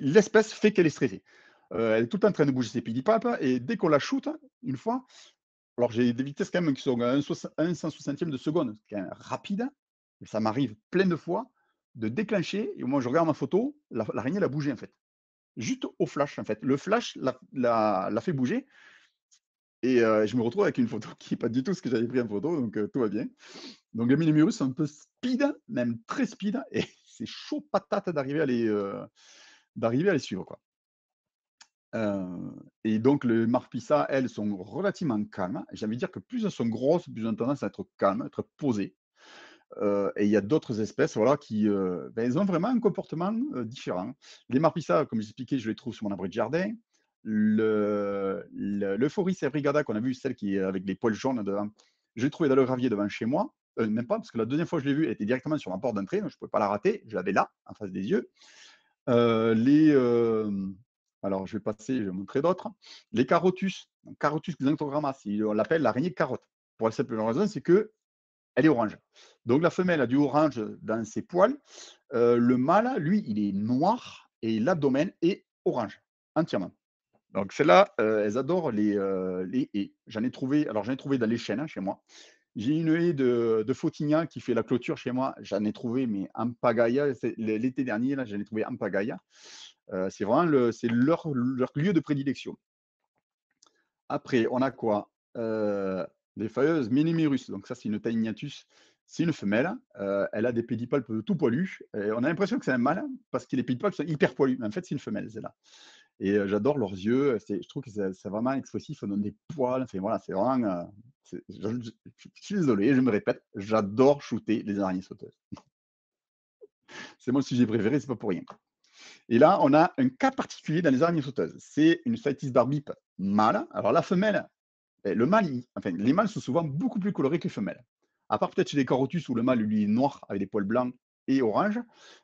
L'espèce fait qu'elle est stressée. elle est tout le temps en train de bouger ses pédipalpes, et dès qu'on la shoot, une fois, alors j'ai des vitesses quand même qui sont à 1 160e de seconde, c'est quand même rapide, mais ça m'arrive plein de fois de déclencher, et au moi je regarde ma photo, l'araignée elle a bougé en fait juste au flash, en fait. Le flash l'a fait bouger. Euh, et je me retrouve avec une photo qui n'est pas du tout ce que j'avais pris en photo, donc euh, tout va bien. Donc les Minimirus sont un peu speed, même très speed, et c'est chaud patate d'arriver à, les, euh, à les suivre. Quoi. et donc les Marpissa, elles, sont relativement calmes. J'avais dire que plus elles sont grosses, plus elles ont tendance à être calmes, à être posées. Euh, et il y a d'autres espèces voilà, qui euh, ben, elles ont vraiment un comportement euh, différent. Les marpissas, comme expliqué, je les trouve sur mon abri de jardin. Le, le, brigada qu'on a vu, celle qui est avec les poils jaunes devant, je l'ai trouvée dans le gravier devant chez moi. même pas, parce que la deuxième fois que je l'ai vue, elle était directement sur ma porte d'entrée, donc je ne pouvais pas la rater. Je l'avais là, en face des yeux. les, alors, je vais passer, je vais montrer d'autres. Les carotus, donc, carotus xanthogramma, on l'appelle l'araignée carotte. Pour la simple raison, c'est que elle est orange. Donc la femelle a du orange dans ses poils. Euh, le mâle, lui, il est noir et l'abdomen est orange, entièrement. Donc celles-là, euh, elles adorent euh, les, haies. J'en ai trouvé, alors j'en ai trouvé dans les chaînes hein, chez moi. J'ai une haie de, de qui fait la clôture chez moi. J'en ai trouvé, mais en pagaya, l'été dernier, là, j'en ai trouvé en pagaya. c'est vraiment le, c'est leur, lieu de prédilection. Après, on a quoi des failleuses minimirus. Donc ça, c'est une taignatus, c'est une femelle. Euh, elle a des pédipalpes tout poilus. on a l'impression que c'est un mâle parce que les pédipalpes sont hyper poilus. Mais en fait, c'est une femelle, celle-là. Et euh, j'adore leurs yeux. Je trouve que c'est vraiment expressif. On a des poils. Enfin, voilà, c'est vraiment... Euh, je, suis désolé, je me répète, j'adore shooter les araignées sauteuses. c'est mon sujet préféré, c'est pas pour rien. Et là, on a un cas particulier dans les araignées sauteuses. C'est une cytis barbip mâle. Alors la femelle, le mâle, enfin, les mâles sont souvent beaucoup plus colorés que les femelles. À part peut-être chez les carotus où le mâle lui est noir avec des poils blancs et orange,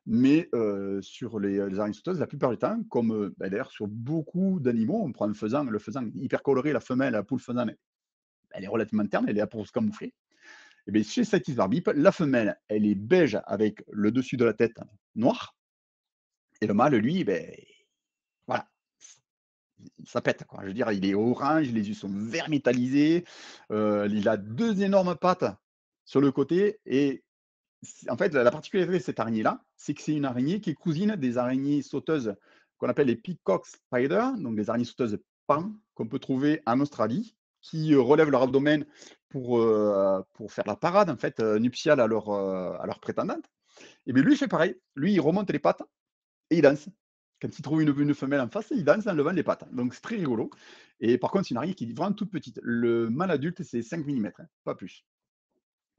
mais euh, sur les, euh, les la plupart du temps, comme euh, ben, d'ailleurs sur beaucoup d'animaux, on prend le faisan, le faisan hyper coloré, la femelle, la poule faisan, elle est relativement terne, elle est là pour se camoufler. Et eh bien, chez Satis barbip, la femelle, elle est beige avec le dessus de la tête noir, et le mâle, lui, ben, ça pète. Quoi. Je veux dire, il est orange, les yeux sont vert métallisés, euh, il a deux énormes pattes sur le côté. Et en fait, la particularité de cette araignée-là, c'est que c'est une araignée qui est cousine des araignées sauteuses qu'on appelle les peacock spiders, donc des araignées sauteuses pan qu'on peut trouver en Australie, qui euh, relèvent leur abdomen pour, euh, pour faire la parade en fait nuptiale à leur, à leur prétendante. Et bien lui, il fait pareil. Lui, il remonte les pattes et il danse. Quand il trouve une, femelle en face, il danse en levant les pattes. Donc c'est très rigolo. Et par contre, c'est une araignée qui est vraiment toute petite. Le mâle adulte, c'est 5 mm, hein, pas plus.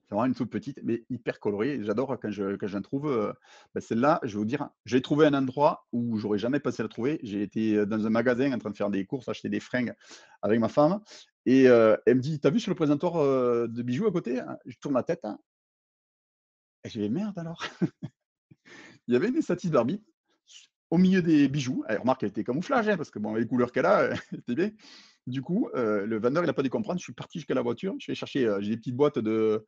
C'est vraiment une toute petite, mais hyper colorée. J'adore quand j'en je, quand trouve. Euh, ben, celle-là, je vais vous dire, j'ai trouvé un endroit où j'aurais jamais pensé la trouver. J'ai été euh, dans un magasin en train de faire des courses, acheter des fringues avec ma femme. Et euh, elle me dit, t'as vu sur le présentoir de bijoux à côté hein?» Je tourne la tête. Hein. et je vais merde alors. Il y avait une de Barbie au milieu des bijoux. Elle remarque qu'elle était camouflage, hein, parce que bon, les couleurs qu'elle a, c'était bien. Du coup, euh, le vendeur, il n'a pas dû comprendre. Je suis parti jusqu'à la voiture. Je vais chercher, euh, j'ai des petites boîtes de.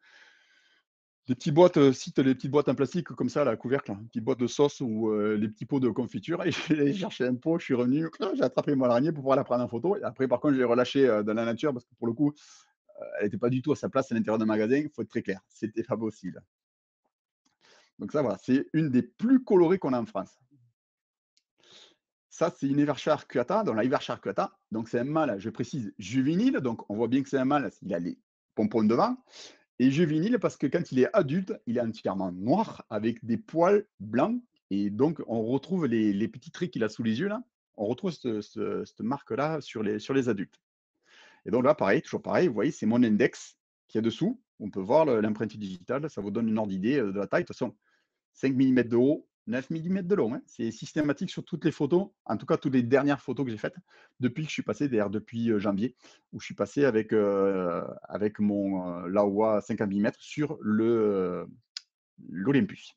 petites boîtes, les euh, petites boîtes en plastique comme ça, la couvercle, une hein. petite boîte de sauce ou les petits pots de confiture. Et j'ai chercher un pot, je suis revenu, j'ai attrapé mon araignée pour pouvoir la prendre en photo. Et après, par contre, je l'ai relâché dans la nature parce que pour le coup, elle n'était pas du tout à sa place à l'intérieur d'un magasin. Il faut être très clair, c'était pas possible. Donc ça, voilà, c'est une des plus colorées qu'on a en France. Ça, c'est une Evershar Cuata, dans la Cuata. Donc, c'est un mâle, je précise, juvénile. Donc, on voit bien que c'est un mâle, il a les pompons devant. Et juvénile parce que quand il est adulte, il est entièrement noir avec des poils blancs. Et donc, on retrouve les, petits traits qu'il a sous les yeux, là. On retrouve cette, marque-là sur les, sur les adultes. Et donc là, pareil, toujours pareil, vous voyez, c'est mon index qui est dessous. On peut voir l'empreinte digitale, ça vous donne une ordre d'idée euh, de la taille. De toute façon, 5 mm de haut, 9 mm de long. Hein. C'est systématique sur toutes les photos, en tout cas toutes les dernières photos que j'ai faites depuis que je suis passé, d'ailleurs depuis euh, janvier, où je suis passé avec, euh, avec mon euh, Laowa 50 mm sur le, l'Olympus,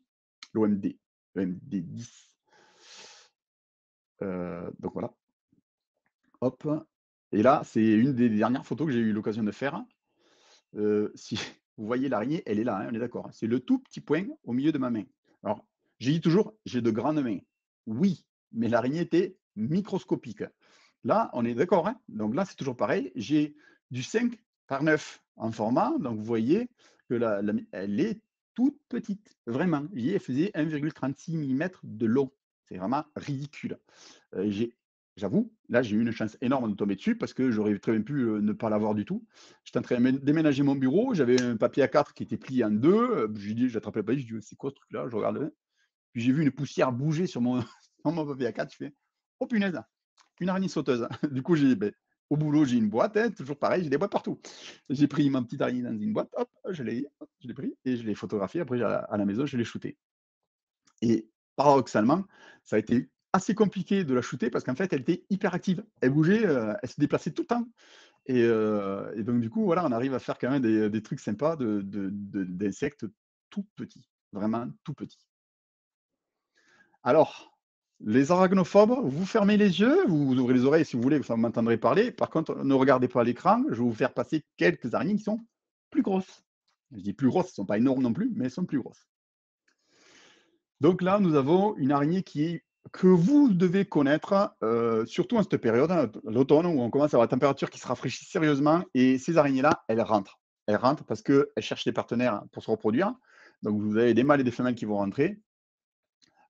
l'OMD, l'OMD 10. donc voilà. Hop. Et là, c'est une des dernières photos que j'ai eu l'occasion de faire. si vous voyez l'araignée, elle est là, hein, on est d'accord. Hein. C'est le tout petit point au milieu de ma main. Alors, j'ai dit toujours, j'ai de grandes mains. Oui, mais l'araignée était microscopique. Là, on est d'accord. Hein. donc là, c'est toujours pareil. J'ai du 5 par 9 en format. Donc vous voyez que la, elle est toute petite, vraiment. Elle faisait 1,36 mm de long. C'est vraiment ridicule. Euh, j'avoue, là, j'ai eu une chance énorme de tomber dessus parce que j'aurais très bien pu euh, ne pas l'avoir du tout. J'étais en train de déménager mon bureau, j'avais un papier à 4 qui était plié en deux. Euh, je dit, j'attrapais pas, Je dis, c'est quoi ce truc-là Je regarde. Puis j'ai vu une poussière bouger sur mon, sur mon 4 Je fais Oh punaise, une araignée sauteuse. du coup, j'ai ben, au boulot, j'ai une boîte, hein, toujours pareil, j'ai des boîtes partout. J'ai pris ma petite araignée dans une boîte, hop, je l'ai, je l'ai pris et je l'ai photographiée. Après, à la, maison, je l'ai shootée. Et paradoxalement, ça a été assez compliqué de la shooter parce qu'en fait, elle était hyper active. Elle bougeait, euh, elle se déplaçait tout le temps. Euh, et, donc, du coup, voilà, on arrive à faire quand même des, trucs sympas d'insectes tout petits, vraiment tout petits. Alors, les arachnophobes, vous fermez les yeux, vous ouvrez les oreilles si vous voulez, vous m'entendrez parler. Par contre, ne regardez pas l'écran, je vais vous faire passer quelques araignées qui sont plus grosses. Je dis plus grosses, elles ne sont pas énormes non plus, mais elles sont plus grosses. Donc là, nous avons une araignée qui que vous devez connaître, euh, surtout en cette période, hein, l'automne, où on commence à avoir la température qui se rafraîchit sérieusement, et ces araignées-là, elles rentrent. Elles rentrent parce qu'elles cherchent des partenaires pour se reproduire. Donc vous avez des mâles et des femelles qui vont rentrer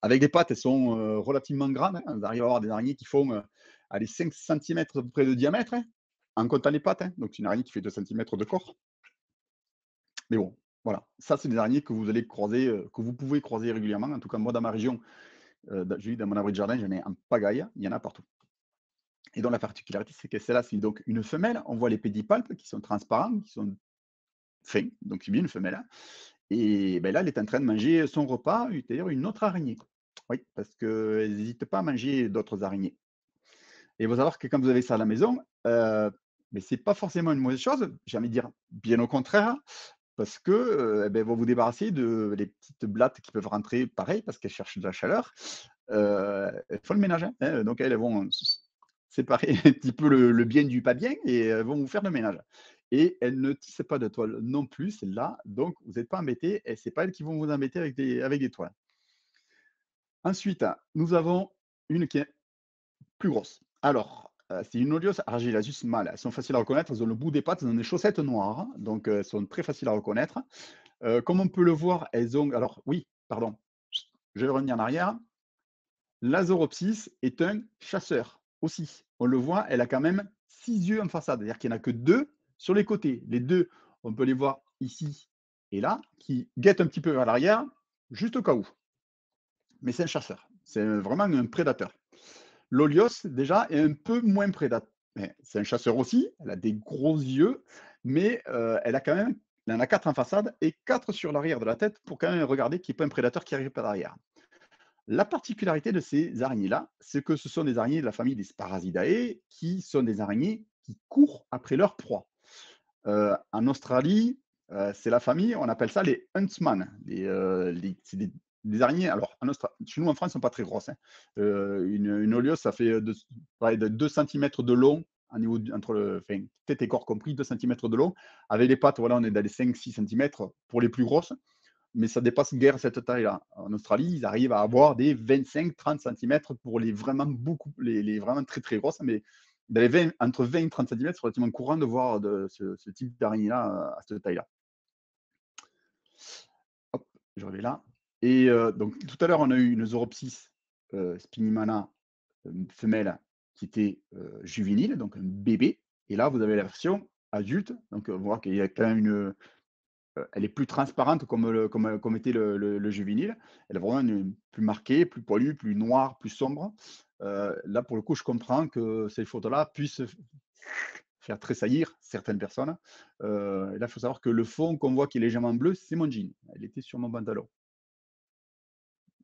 avec des pattes, elles sont euh, relativement grandes. On hein. arrive à avoir des araignées qui font euh, à 5 cm près de diamètre, hein, en comptant les pattes. Hein. Donc, c'est une araignée qui fait 2 cm de corps. Mais bon, voilà. Ça, c'est des araignées que vous allez croiser, euh, que vous pouvez croiser régulièrement. En tout cas, moi, dans ma région, dans, dans mon abri de jardin, j'en ai un pagaille. Il y en a partout. Et donc, la particularité, c'est que celle-là, c'est donc une femelle. On voit les pédipalpes qui sont transparents, qui sont fins. Donc, c'est bien une femelle. Et ben là, elle est en train de manger son repas, c'est-à-dire une autre araignée. Oui, parce qu'elles n'hésitent pas à manger d'autres araignées. Et vous faut savoir que quand vous avez ça à la maison, euh, mais ce n'est pas forcément une mauvaise chose, j'ai dire bien au contraire, parce que euh, eh ben, vont vous débarrasser de les petites blattes qui peuvent rentrer pareil, parce qu'elles cherchent de la chaleur. Euh, elles font le ménage, hein, hein, donc elles vont séparer un petit peu le, bien du pas bien et elles vont vous faire le ménage. Et elles ne tissent pas de toile non plus, là, donc vous n'êtes pas embêté, et ce n'est pas elles qui vont vous embêter avec avec des toiles. Ensuite, hein, nous avons une qui est plus grosse. Alors, euh, c'est une Olios argilasus mâle. Elles sont faciles à reconnaître. Elles ont le bout des pattes, elles ont des chaussettes noires. Hein, donc, euh, elles sont très faciles à reconnaître. Euh, comme on peut le voir, elles ont. Alors, oui, pardon, je vais revenir en arrière. L'Azoropsis est un chasseur aussi. On le voit, elle a quand même six yeux en façade, c'est-à-dire qu'il n'y en a que deux sur les côtés. Les deux, on peut les voir ici et là, qui guettent un petit peu vers l'arrière, juste au cas où mais c'est un chasseur. C'est vraiment un prédateur. L'Olios, déjà, est un peu moins prédateur. C'est un chasseur aussi, elle a des gros yeux, mais euh, elle a quand même en a quatre en façade et quatre sur l'arrière de la tête pour quand même regarder qu'il n'y ait pas un prédateur qui arrive par derrière. La particularité de ces araignées-là, c'est que ce sont des araignées de la famille des Sparasidae, qui sont des araignées qui courent après leur proie. Euh, en Australie, euh, c'est la famille, on appelle ça les huntsman. c'est des les araignées, alors, en chez nous en France, ne sont pas très grosses. Hein. Euh, une, une ça fait 2 cm de long, niveau, entre le, tête et corps compris, 2 cm de long. Avec les pattes, voilà, on est dans les 5-6 cm pour les plus grosses, mais ça dépasse guère cette taille-là. En Australie, ils arrivent à avoir des 25-30 cm pour les vraiment, beaucoup, les, vraiment très très grosses, mais entre 20 et 30 cm, c'est relativement courant de voir de, ce, ce type d'araignée-là à cette taille-là. Hop, je reviens là. Et euh, donc, tout à l'heure, on a eu une Zoropsis euh, spinimana euh, femelle qui était euh, juvénile, donc un bébé. Et là, vous avez la version adulte. Donc, on voit qu'il y a quand une. elle est plus transparente comme, comme, comme était le, juvénile. Elle est vraiment plus marquée, plus poilue, plus noire, plus sombre. là, pour le coup, je comprends que ces photos-là puissent faire tressaillir certaines personnes. là, il faut savoir que le fond qu'on voit qui est légèrement bleu, c'est mon jean. Elle était sur mon pantalon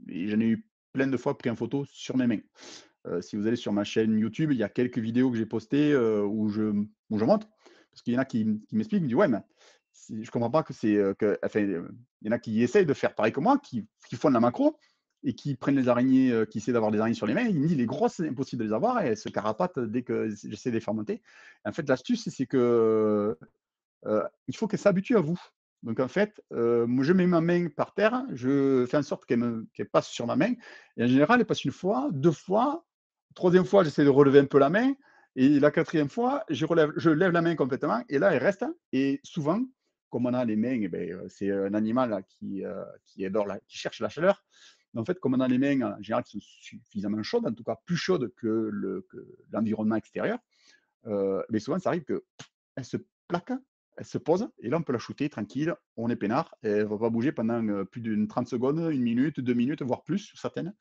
j'en ai eu plein de fois pris en photo sur mes mains. Euh, si vous allez sur ma chaîne YouTube, il y a quelques vidéos que j'ai postées euh, où, je, monte, montre. Parce qu'il y en a qui, qui m'expliquent, me disent Ouais, mais je ne comprends pas que c'est. Euh, que, enfin, il y en a qui essayent de faire pareil que moi, qui, font de la macro et qui prennent les araignées, qui essaient d'avoir des araignées sur les mains. Ils me disent Les grosses, c'est impossible de les avoir et elles se carapatent dès que j'essaie de les faire monter. en fait, l'astuce, c'est que il faut qu'elles s'habituent à vous. Donc en fait, euh, je mets ma main par terre, je fais en sorte qu'elle passe sur ma main. Et en général, elle passe une fois, deux fois, troisième fois, j'essaie de relever un peu la main. Et la quatrième fois, je, relève, je lève la main complètement. Et là, elle reste. Et souvent, comme on a les mains, eh ben, euh, c'est un animal euh, qui, adore qui cherche la chaleur. en fait, comme on a les mains en général qui sont suffisamment chaudes, en tout cas plus chaudes que l'environnement extérieur, euh, mais souvent ça arrive qu'elles se plaquent elle se pose, et là, on peut la shooter tranquille, on est peinard, elle va pas bouger pendant euh, plus d'une 30 secondes, une minute, deux minutes, voire plus, sur certaines.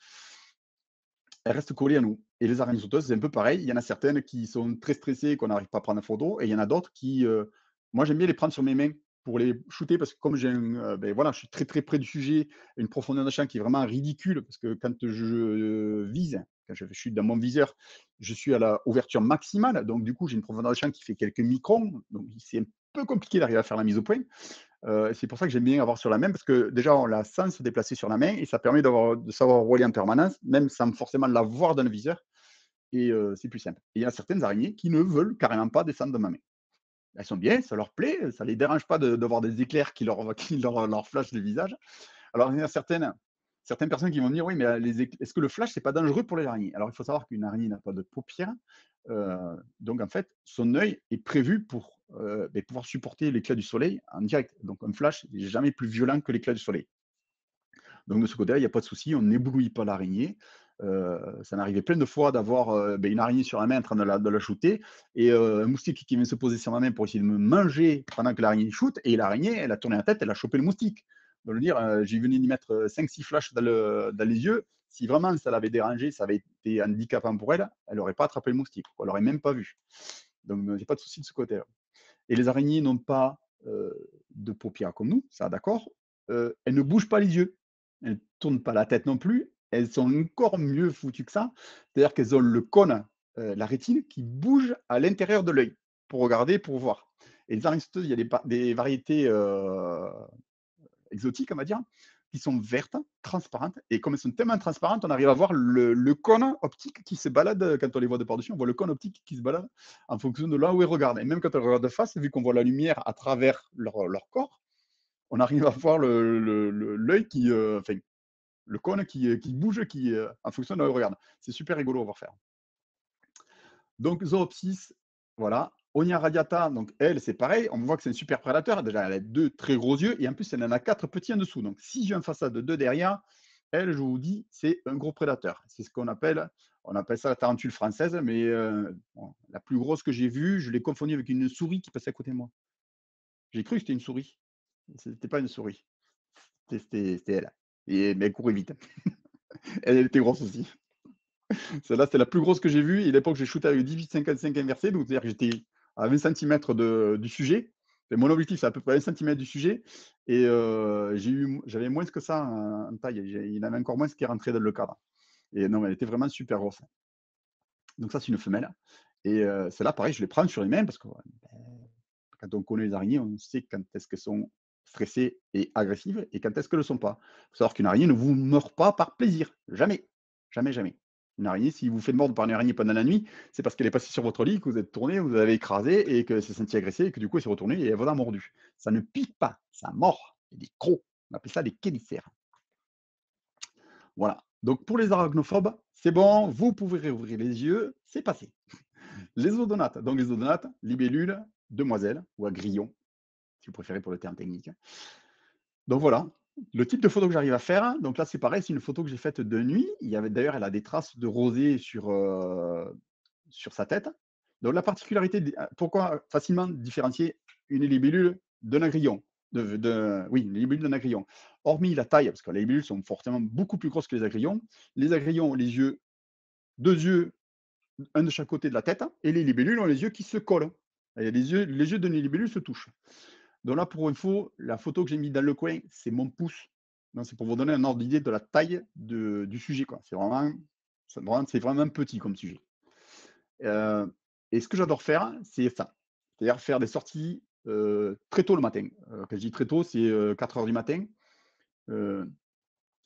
Elle reste collée à nous. Et les araignées sauteuses, c'est un peu pareil. Il y en a certaines qui sont très stressées qu'on n'arrive pas à prendre la photo, et il y en a d'autres qui. Euh, moi, j'aime bien les prendre sur mes mains pour les shooter parce que comme j'ai euh, ben voilà, je suis très très près du sujet, une profondeur de champ qui est vraiment ridicule parce que quand je vise, quand je, suis dans mon viseur, je suis à la ouverture maximale, donc du coup j'ai une profondeur de champ qui fait quelques microns, donc c'est peu compliqué d'arriver à faire la mise au point. Euh, c'est pour ça que j'aime bien avoir sur la main, parce que déjà, on la sent se déplacer sur la main et ça permet de savoir rouler en permanence, même sans forcément la voir dans le viseur. Et euh, c'est plus simple. il y a certaines araignées qui ne veulent carrément pas descendre de ma main. Elles sont bien, ça leur plaît, ça ne les dérange pas de, des éclairs qui leur, qui leur, flashent le visage. Alors, il y a certaines certaines personnes qui vont me dire, oui, mais euh, est-ce que le flash, c'est pas dangereux pour les araignées Alors, il faut savoir qu'une araignée n'a pas de paupières. Euh, donc, en fait, son œil est prévu pour euh, ben, pouvoir supporter l'éclat du soleil en direct. Donc, un flash n'est jamais plus violent que l'éclat du soleil. Donc, de ce côté-là, il n'y a pas de souci, on n'éblouit pas l'araignée. ça m'arrivait plein de fois d'avoir ben, une araignée sur la main en train de la, shooter et un moustique qui vient se poser sur ma main pour essayer de me manger pendant que l'araignée shoot et l'araignée elle a tourné la tête elle a chopé le moustique de le dire, euh, j'ai venu d'y mettre 5-6 euh, flashs dans, les yeux. Si vraiment ça l'avait dérangé, ça avait été handicapant pour elle, elle n'aurait pas attrapé le moustique, elle n'aurait même pas vu. Donc, euh, j'ai pas de souci de ce côté-là. Et les araignées n'ont pas de paupières comme nous, ça d'accord. elles ne bougent pas les yeux, elles ne tournent pas la tête non plus, elles sont encore mieux foutues que ça. C'est-à-dire qu'elles ont le cône, la rétine, qui bouge à l'intérieur de l'œil pour regarder, pour voir. Et les araignées, il y a des variétés exotiques, on va dire, qui sont vertes, transparentes. Et comme elles sont tellement transparentes, on arrive à voir le, cône optique qui se balade quand on les voit de par-dessus. On voit le cône optique qui se balade en fonction de là où ils regardent. Et même quand on regarde de face, vu qu'on voit la lumière à travers leur, corps, on arrive à voir l'œil le, qui, euh, enfin, le cône qui, euh, bouge, qui euh, en fonction de là où ils regarde. C'est super rigolo à voir faire. Donc Zoopsis, voilà, Onya Radiata, donc elle, c'est pareil, on voit que c'est un super prédateur. Déjà, elle a deux très gros yeux et en plus, elle en a quatre petits en dessous. Donc, si j'ai un façade de deux derrière, elle, je vous dis, c'est un gros prédateur. C'est ce qu'on appelle, on appelle ça la tarantule française, mais euh, la plus grosse que j'ai vue, je l'ai confondue avec une souris qui passait à côté de moi. J'ai cru que c'était une souris. Ce n'était pas une souris. C'était elle. Et, mais elle courait vite. elle, était grosse aussi. Celle-là, c'était la plus grosse que j'ai vue. Et à l'époque, j'ai shooté avec 18,55 inversé. Donc, c'est-à-dire que j'étais à 20 cm euh, du sujet. mon objectif, c'est à peu près 20 cm du sujet. Et euh, j'avais moins que ça en taille. Il en avait encore moins qui rentré dans le cadre. Et non, elle était vraiment super grosse. Donc ça, c'est une femelle. Et euh, celle-là, pareil, je les prends sur les mains parce que ben, quand on connaît les araignées, on sait quand est-ce qu'elles sont stressées et agressives et quand est-ce qu'elles ne le sont pas. Il faut savoir qu'une araignée ne vous meurt pas par plaisir. Jamais. Jamais, jamais. Une araignée, si vous faites mordre par une araignée pendant la nuit, c'est parce qu'elle est passée sur votre lit, que vous êtes tourné, vous avez écrasé, et que s'est senti agressé, et que du coup elle s'est retournée et elle vous a mordu. Ça ne pique pas, ça mord. Il y a des crocs. On appelle ça des chélicères. Voilà. Donc pour les arachnophobes, c'est bon, vous pouvez réouvrir les yeux, c'est passé. Les odonates, donc les odonates, libellules, demoiselles ou à grillon, si vous préférez pour le terme technique. Donc voilà, le type de photo que j'arrive à faire, hein. donc là c'est pareil, c'est une photo que j'ai faite de nuit. Il y avait d'ailleurs, elle a des traces de rosée sur, euh, sur sa tête. Donc la particularité, ah, pourquoi facilement différencier une libellule d'un agrillon de, de, Oui, une libellule d'un agrillon. Hormis la taille, parce que les libellules sont forcément beaucoup plus grosses que les agrillons. Les agrillons ont les yeux, deux yeux, un de chaque côté de la tête, et les libellules ont les yeux qui se collent. les yeux, les yeux d'une libellule se touchent. Donc là, pour info, la photo que j'ai mise dans le coin, c'est mon pouce. C'est pour vous donner un ordre d'idée de la taille du sujet. C'est vraiment, vraiment petit comme sujet. Euh, et ce que j'adore faire, c'est ça. C'est-à-dire faire des sorties euh, très tôt le matin. Euh, quand je dis très tôt, c'est 4 heures du matin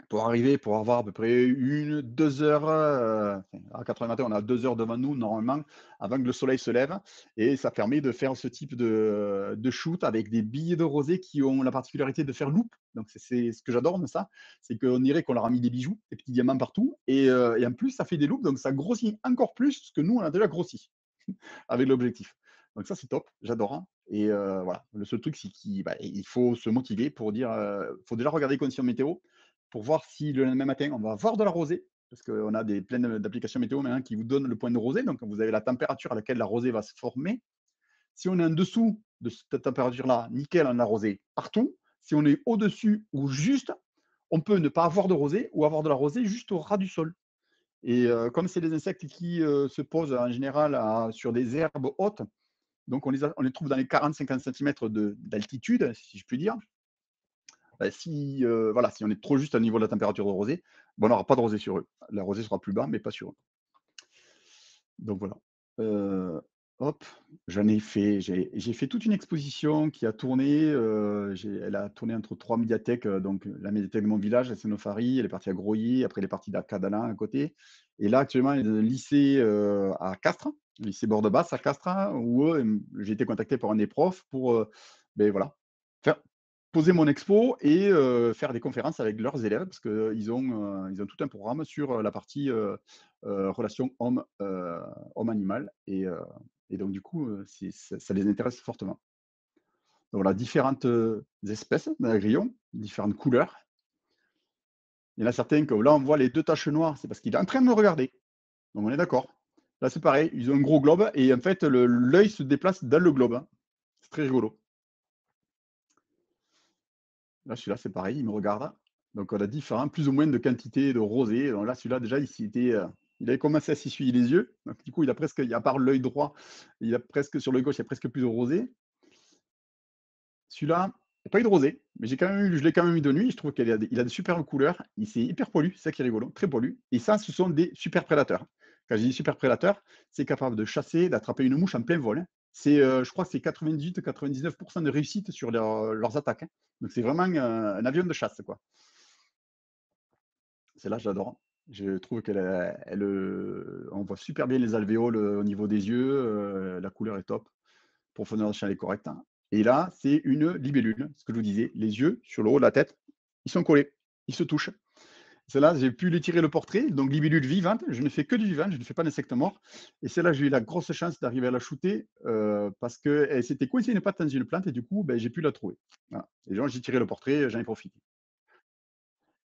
pour arriver, pour avoir à peu près une, deux heures, euh, à 4 h matin, on a deux heures devant nous normalement, avant que le soleil se lève. Et ça permet de faire ce type de, shoot avec des billets de rosée qui ont la particularité de faire loupe. Donc c'est ce que j'adore ça, c'est qu'on dirait qu'on leur a mis des bijoux, des petits diamants partout. Euh, et, en plus, ça fait des loupes, donc ça grossit encore plus ce que nous, on a déjà grossi avec l'objectif. Donc ça, c'est top, j'adore. Hein. Et euh, voilà, le seul truc, c'est qu'il bah, faut se motiver pour dire, faut déjà regarder les conditions météo pour voir si le lendemain matin, on va avoir de la rosée, parce qu'on a des plein d'applications météo maintenant qui vous donnent le point de rosée, donc vous avez la température à laquelle la rosée va se former. Si on est en dessous de cette température-là, nickel, on a rosée partout. Si on est au-dessus ou juste, on peut ne pas avoir de rosée ou avoir de la rosée juste au ras du sol. Et euh, comme c'est des insectes qui euh, se posent en général sur des herbes hautes, donc on les, on les trouve dans les 40-50 cm d'altitude, si je puis dire, bah, si, euh, voilà, si on est trop juste au niveau de la température de rosée, bon on n'aura pas de rosée sur eux. La rosée sera plus bas, mais pas sur eux. Donc voilà. Euh, hop, j'en ai fait. J'ai fait toute une exposition qui a tourné. Euh, elle a tourné entre trois médiathèques. donc la médiathèque de mon village, la Sénofari, elle est partie à Groyer, après elle est partie à à côté. Et là, actuellement, il y a un lycée à Castres, lycée Bordebasse à Castres, où j'ai été contacté par un des profs pour ben, voilà, faire, poser mon expo et euh, faire des conférences avec leurs élèves parce qu'ils ont, euh, ont tout un programme sur euh, la partie relation homme-animal. et, donc, du coup, ça, les intéresse fortement. Donc, voilà, différentes espèces d'agrillons, différentes couleurs. Il y en a certains que là, on voit les deux taches noires, c'est parce qu'il est en train de me regarder. Donc, on est d'accord. Là, c'est pareil, ils ont un gros globe et en fait, l'œil se déplace dans le globe. Hein. C'est très rigolo. Là, celui-là, c'est pareil, il me regarde. Donc, on a différents, plus ou moins de quantité de rosé. là, celui-là, déjà, il était euh, il avait commencé à s'essuyer les yeux. du coup, il a presque, à part l'œil droit, il a presque, sur l'œil gauche, il y a presque plus de rosé. Celui-là, il n'y pas eu de rosé, mais j'ai quand même je l'ai quand même eu de nuit. Je trouve qu'il a, de superbes couleurs. Il s'est hyper pollu, c'est ça qui est rigolo, très pollu. Et ça, ce sont des super prédateurs. Quand je dis super prédateurs, c'est capable de chasser, d'attraper une mouche en plein vol c'est, euh, je crois, c'est 98 99 de réussite sur euh, leurs attaques. Hein. Donc c'est vraiment euh, un avion de chasse, quoi. Celle-là, j'adore. Je trouve qu'elle, on voit super bien les alvéoles au niveau des yeux. la couleur est top. Profondeur de champ est correcte. Hein. Et là, c'est une libellule. Ce que je vous disais, les yeux sur le haut de la tête, ils sont collés, ils se touchent. Celle-là, j'ai pu lui tirer le portrait. Donc, libellule vivante. Je ne fais que du vivant. Je ne fais pas d'insectes morts. Et celle-là, j'ai eu la grosse chance d'arriver à la shooter euh, parce qu'elle eh, s'était coincée une pas dans une plante et du coup, ben, j'ai pu la trouver. Et genre, j'ai tiré le portrait. J'en ai profité.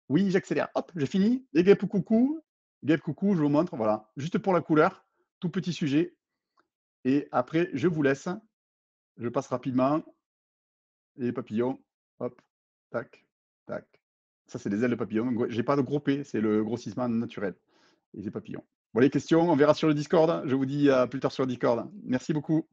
Oui, j'accélère. Hop, j'ai fini. Les guêpes coucou. Guêpes coucou, je vous montre. Voilà. Juste pour la couleur. Tout petit sujet. Et après, je vous laisse. Je passe rapidement. Les papillons. Hop. Tac. Tac. Ça, c'est des ailes de papillon. Je n'ai pas de gros c'est le grossissement naturel. Et les papillons. Voilà les questions, on verra sur le Discord. Je vous dis à plus tard sur le Discord. Merci beaucoup.